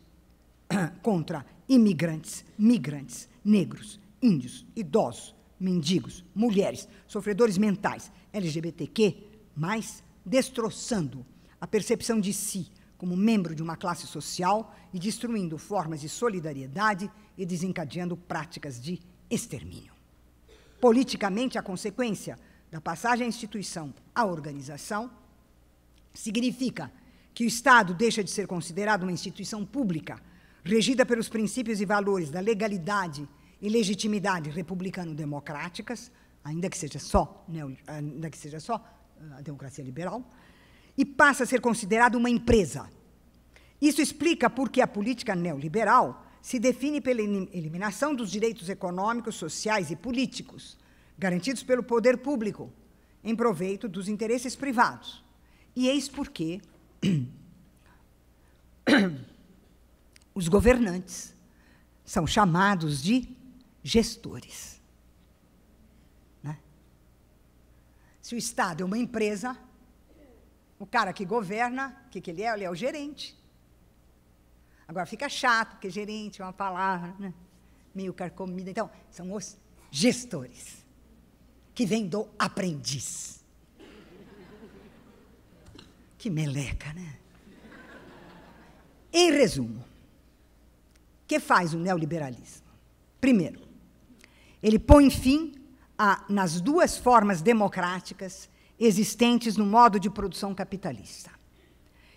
contra imigrantes, migrantes, negros, índios, idosos, mendigos, mulheres, sofredores mentais, LGBTQ, mas destroçando a percepção de si como membro de uma classe social e destruindo formas de solidariedade e desencadeando práticas de extermínio. Politicamente, a consequência da passagem à instituição à organização significa que o Estado deixa de ser considerado uma instituição pública, regida pelos princípios e valores da legalidade e legitimidade republicano-democráticas, ainda que seja só, ainda que seja só ah, a democracia liberal, e passa a ser considerado uma empresa. Isso explica por que a política neoliberal se define pela eliminação dos direitos econômicos, sociais e políticos, garantidos pelo poder público, em proveito dos interesses privados. E eis porque os governantes são chamados de gestores. Né? Se o Estado é uma empresa, o cara que governa, o que, que ele é? Ele é o gerente. Agora fica chato, porque gerente é uma palavra né? meio carcomida. Então, são os gestores, que vêm do aprendiz. Que meleca, né? Em resumo, o que faz o neoliberalismo? Primeiro, ele põe fim a, nas duas formas democráticas existentes no modo de produção capitalista.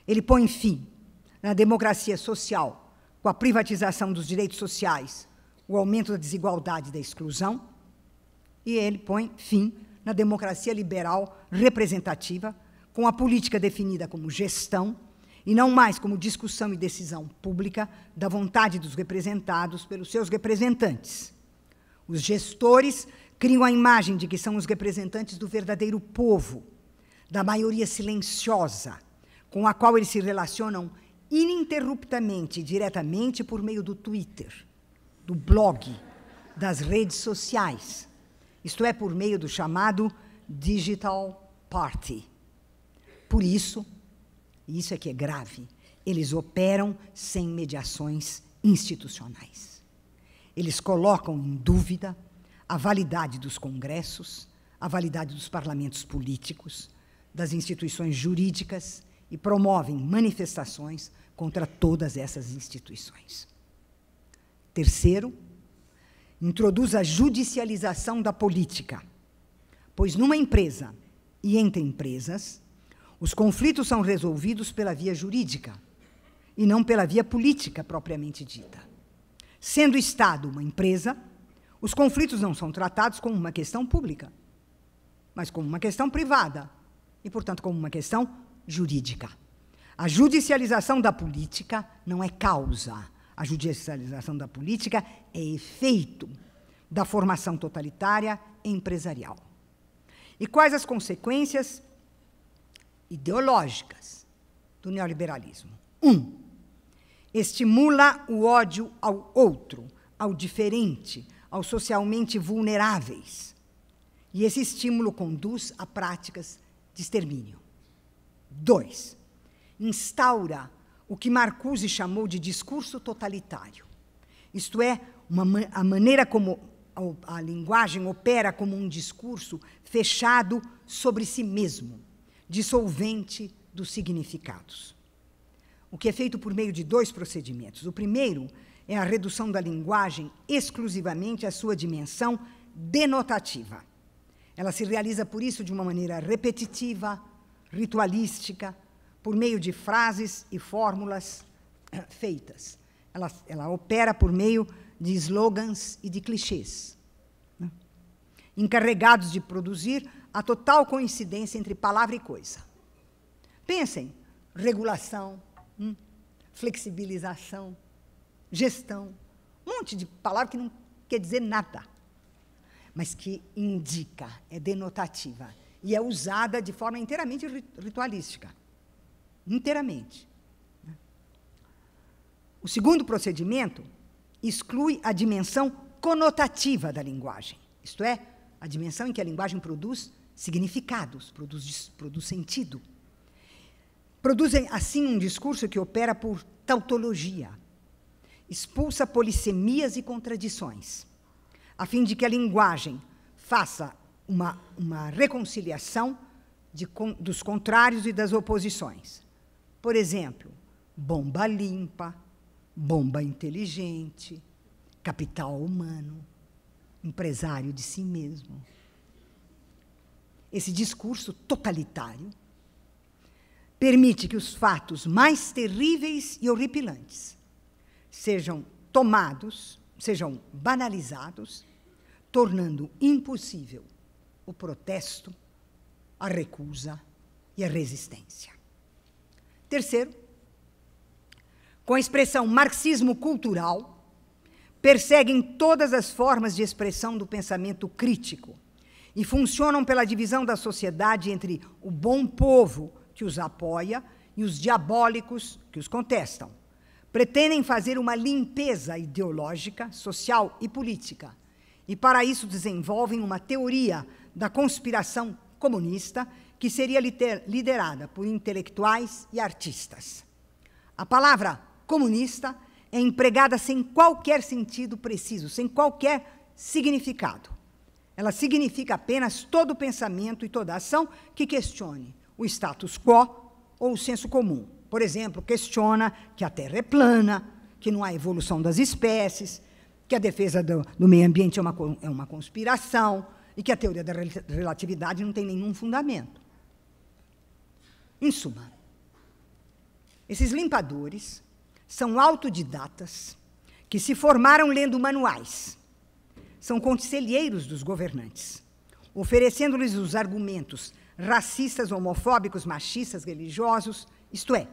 Ele põe fim na democracia social com a privatização dos direitos sociais, o aumento da desigualdade e da exclusão, e ele põe fim na democracia liberal representativa com a política definida como gestão e não mais como discussão e decisão pública da vontade dos representados pelos seus representantes. Os gestores criam a imagem de que são os representantes do verdadeiro povo, da maioria silenciosa, com a qual eles se relacionam ininterruptamente, diretamente por meio do Twitter, do blog, das redes sociais. Isto é, por meio do chamado Digital Party. Por isso, e isso é que é grave, eles operam sem mediações institucionais. Eles colocam em dúvida a validade dos congressos, a validade dos parlamentos políticos, das instituições jurídicas e promovem manifestações contra todas essas instituições. Terceiro, introduz a judicialização da política, pois numa empresa e entre empresas, os conflitos são resolvidos pela via jurídica e não pela via política propriamente dita. Sendo o Estado uma empresa, os conflitos não são tratados como uma questão pública, mas como uma questão privada e, portanto, como uma questão jurídica. A judicialização da política não é causa. A judicialização da política é efeito da formação totalitária empresarial. E quais as consequências ideológicas do neoliberalismo? Um, estimula o ódio ao outro, ao diferente, aos socialmente vulneráveis. E esse estímulo conduz a práticas de extermínio. Dois, instaura o que Marcuse chamou de discurso totalitário. Isto é, uma, a maneira como a, a linguagem opera como um discurso fechado sobre si mesmo, dissolvente dos significados. O que é feito por meio de dois procedimentos. O primeiro é a redução da linguagem exclusivamente à sua dimensão denotativa. Ela se realiza, por isso, de uma maneira repetitiva, ritualística, por meio de frases e fórmulas eh, feitas. Ela, ela opera por meio de slogans e de clichês, né? encarregados de produzir a total coincidência entre palavra e coisa. Pensem, regulação, hum, flexibilização, gestão, um monte de palavra que não quer dizer nada, mas que indica, é denotativa e é usada de forma inteiramente ritualística. Inteiramente. Né? O segundo procedimento exclui a dimensão conotativa da linguagem, isto é, a dimensão em que a linguagem produz significados, produz, produz sentido. Produzem, assim, um discurso que opera por tautologia, expulsa polissemias e contradições, a fim de que a linguagem faça uma, uma reconciliação de, dos contrários e das oposições. Por exemplo, bomba limpa, bomba inteligente, capital humano, empresário de si mesmo. Esse discurso totalitário permite que os fatos mais terríveis e horripilantes sejam tomados, sejam banalizados, tornando impossível o protesto, a recusa e a resistência. Terceiro, com a expressão marxismo cultural, perseguem todas as formas de expressão do pensamento crítico e funcionam pela divisão da sociedade entre o bom povo que os apoia e os diabólicos que os contestam. Pretendem fazer uma limpeza ideológica, social e política. E para isso desenvolvem uma teoria da conspiração comunista que seria liderada por intelectuais e artistas. A palavra comunista é empregada sem qualquer sentido preciso, sem qualquer significado. Ela significa apenas todo pensamento e toda ação que questione o status quo ou o senso comum. Por exemplo, questiona que a Terra é plana, que não há evolução das espécies, que a defesa do, do meio ambiente é uma, é uma conspiração e que a teoria da relatividade não tem nenhum fundamento. Em suma, esses limpadores são autodidatas que se formaram lendo manuais. São conselheiros dos governantes, oferecendo-lhes os argumentos racistas, homofóbicos, machistas, religiosos, isto é,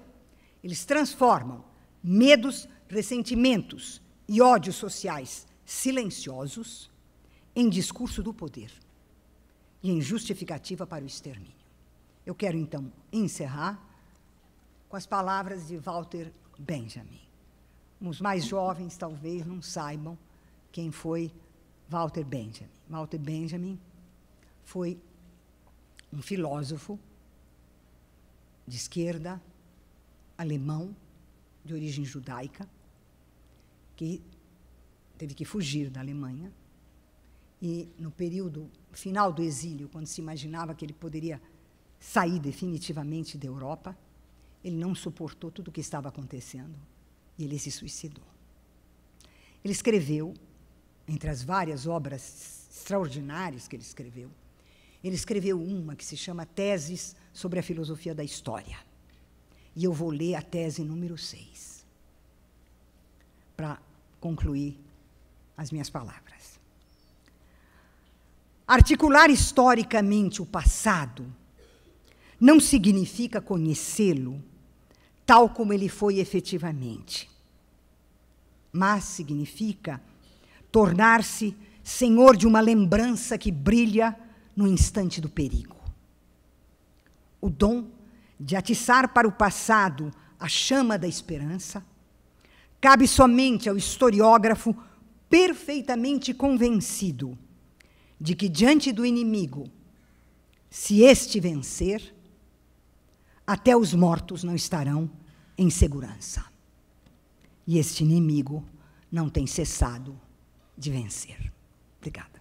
eles transformam medos, ressentimentos e ódios sociais silenciosos em discurso do poder e em justificativa para o extermínio. Eu quero então encerrar com as palavras de Walter Benjamin. Os mais jovens talvez não saibam quem foi Walter Benjamin. Walter Benjamin foi um filósofo de esquerda, alemão de origem judaica que teve que fugir da Alemanha e no período final do exílio, quando se imaginava que ele poderia sair definitivamente da Europa, ele não suportou tudo o que estava acontecendo e ele se suicidou. Ele escreveu, entre as várias obras extraordinárias que ele escreveu, ele escreveu uma que se chama Teses sobre a Filosofia da História. E eu vou ler a tese número 6 para concluir as minhas palavras. Articular historicamente o passado não significa conhecê-lo tal como ele foi efetivamente, mas significa tornar-se senhor de uma lembrança que brilha no instante do perigo. O dom de atiçar para o passado a chama da esperança, cabe somente ao historiógrafo perfeitamente convencido de que, diante do inimigo, se este vencer, até os mortos não estarão em segurança. E este inimigo não tem cessado de vencer. Obrigada.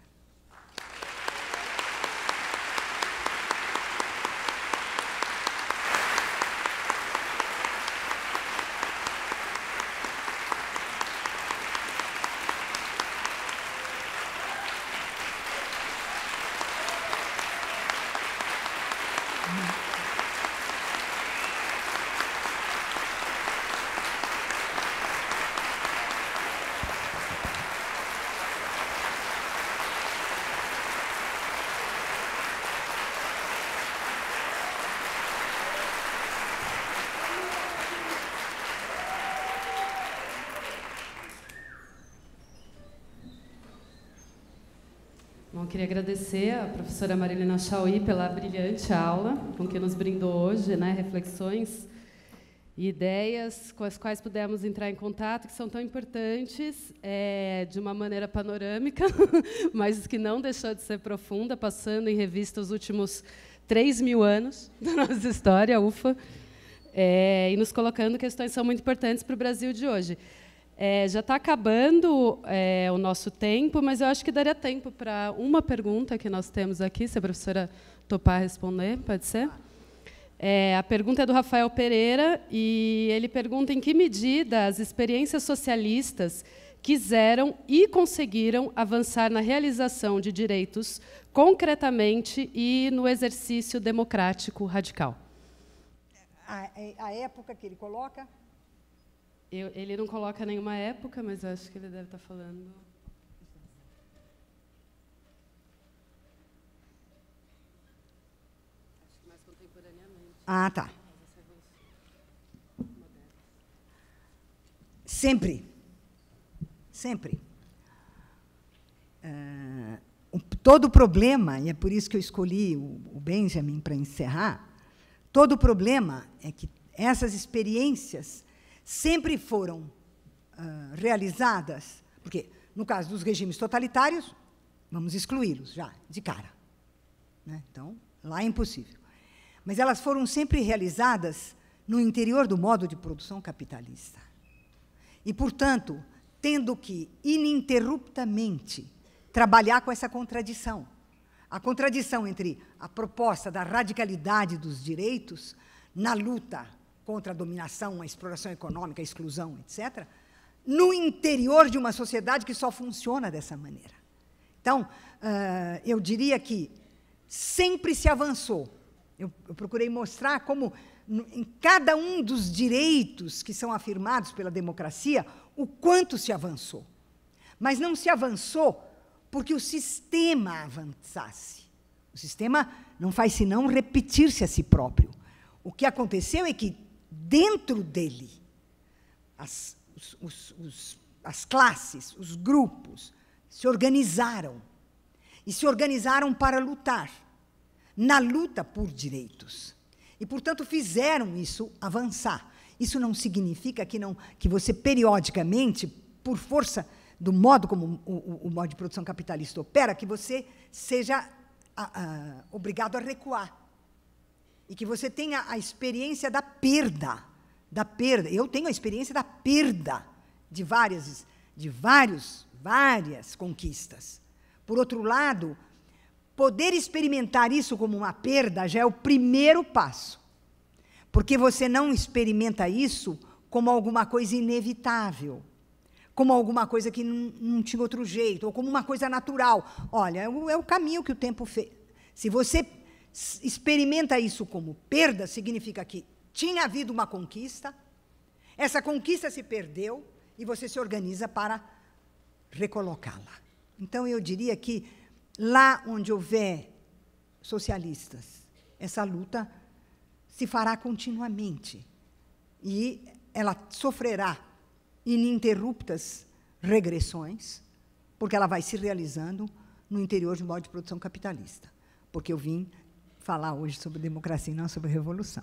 Eu queria agradecer à professora Marilena Chauí pela brilhante aula com que nos brindou hoje, né, reflexões e ideias com as quais pudemos entrar em contato, que são tão importantes é, de uma maneira panorâmica, mas que não deixou de ser profunda, passando em revista os últimos 3 mil anos da nossa história, ufa, é, e nos colocando questões que são muito importantes para o Brasil de hoje. É, já está acabando é, o nosso tempo, mas eu acho que daria tempo para uma pergunta que nós temos aqui, se a professora topar responder, pode ser? É, a pergunta é do Rafael Pereira e ele pergunta em que medida as experiências socialistas quiseram e conseguiram avançar na realização de direitos concretamente e no exercício democrático radical. a, a época que ele coloca eu, ele não coloca nenhuma época, mas acho que ele deve estar tá falando. Acho que mais contemporaneamente. Ah, tá. Sempre. Sempre. Uh, o, todo problema, e é por isso que eu escolhi o, o Benjamin para encerrar, todo problema é que essas experiências sempre foram uh, realizadas, porque no caso dos regimes totalitários, vamos excluí-los já, de cara. Né? Então, lá é impossível. Mas elas foram sempre realizadas no interior do modo de produção capitalista. E, portanto, tendo que ininterruptamente trabalhar com essa contradição. A contradição entre a proposta da radicalidade dos direitos na luta contra a dominação, a exploração econômica, a exclusão, etc., no interior de uma sociedade que só funciona dessa maneira. Então, uh, eu diria que sempre se avançou. Eu, eu procurei mostrar como, em cada um dos direitos que são afirmados pela democracia, o quanto se avançou. Mas não se avançou porque o sistema avançasse. O sistema não faz senão repetir-se a si próprio. O que aconteceu é que dentro dele. As, os, os, os, as classes, os grupos se organizaram e se organizaram para lutar na luta por direitos. E, portanto, fizeram isso avançar. Isso não significa que, não, que você, periodicamente, por força do modo como o, o, o modo de produção capitalista opera, que você seja a, a, obrigado a recuar e que você tenha a experiência da perda, da perda. Eu tenho a experiência da perda de várias, de vários, várias conquistas. Por outro lado, poder experimentar isso como uma perda já é o primeiro passo. Porque você não experimenta isso como alguma coisa inevitável, como alguma coisa que não, não tinha outro jeito, ou como uma coisa natural. Olha, é o, é o caminho que o tempo fez. Se você experimenta isso como perda, significa que tinha havido uma conquista, essa conquista se perdeu e você se organiza para recolocá-la. Então, eu diria que lá onde houver socialistas, essa luta se fará continuamente e ela sofrerá ininterruptas regressões, porque ela vai se realizando no interior de um modo de produção capitalista. Porque eu vim falar hoje sobre democracia e não sobre revolução.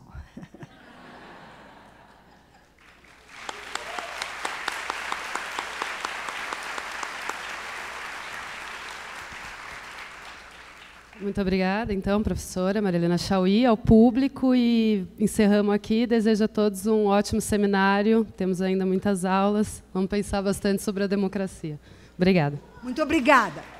Muito obrigada, então, professora Marilena Chauí, ao público, e encerramos aqui. Desejo a todos um ótimo seminário, temos ainda muitas aulas, vamos pensar bastante sobre a democracia. Obrigada. Muito obrigada.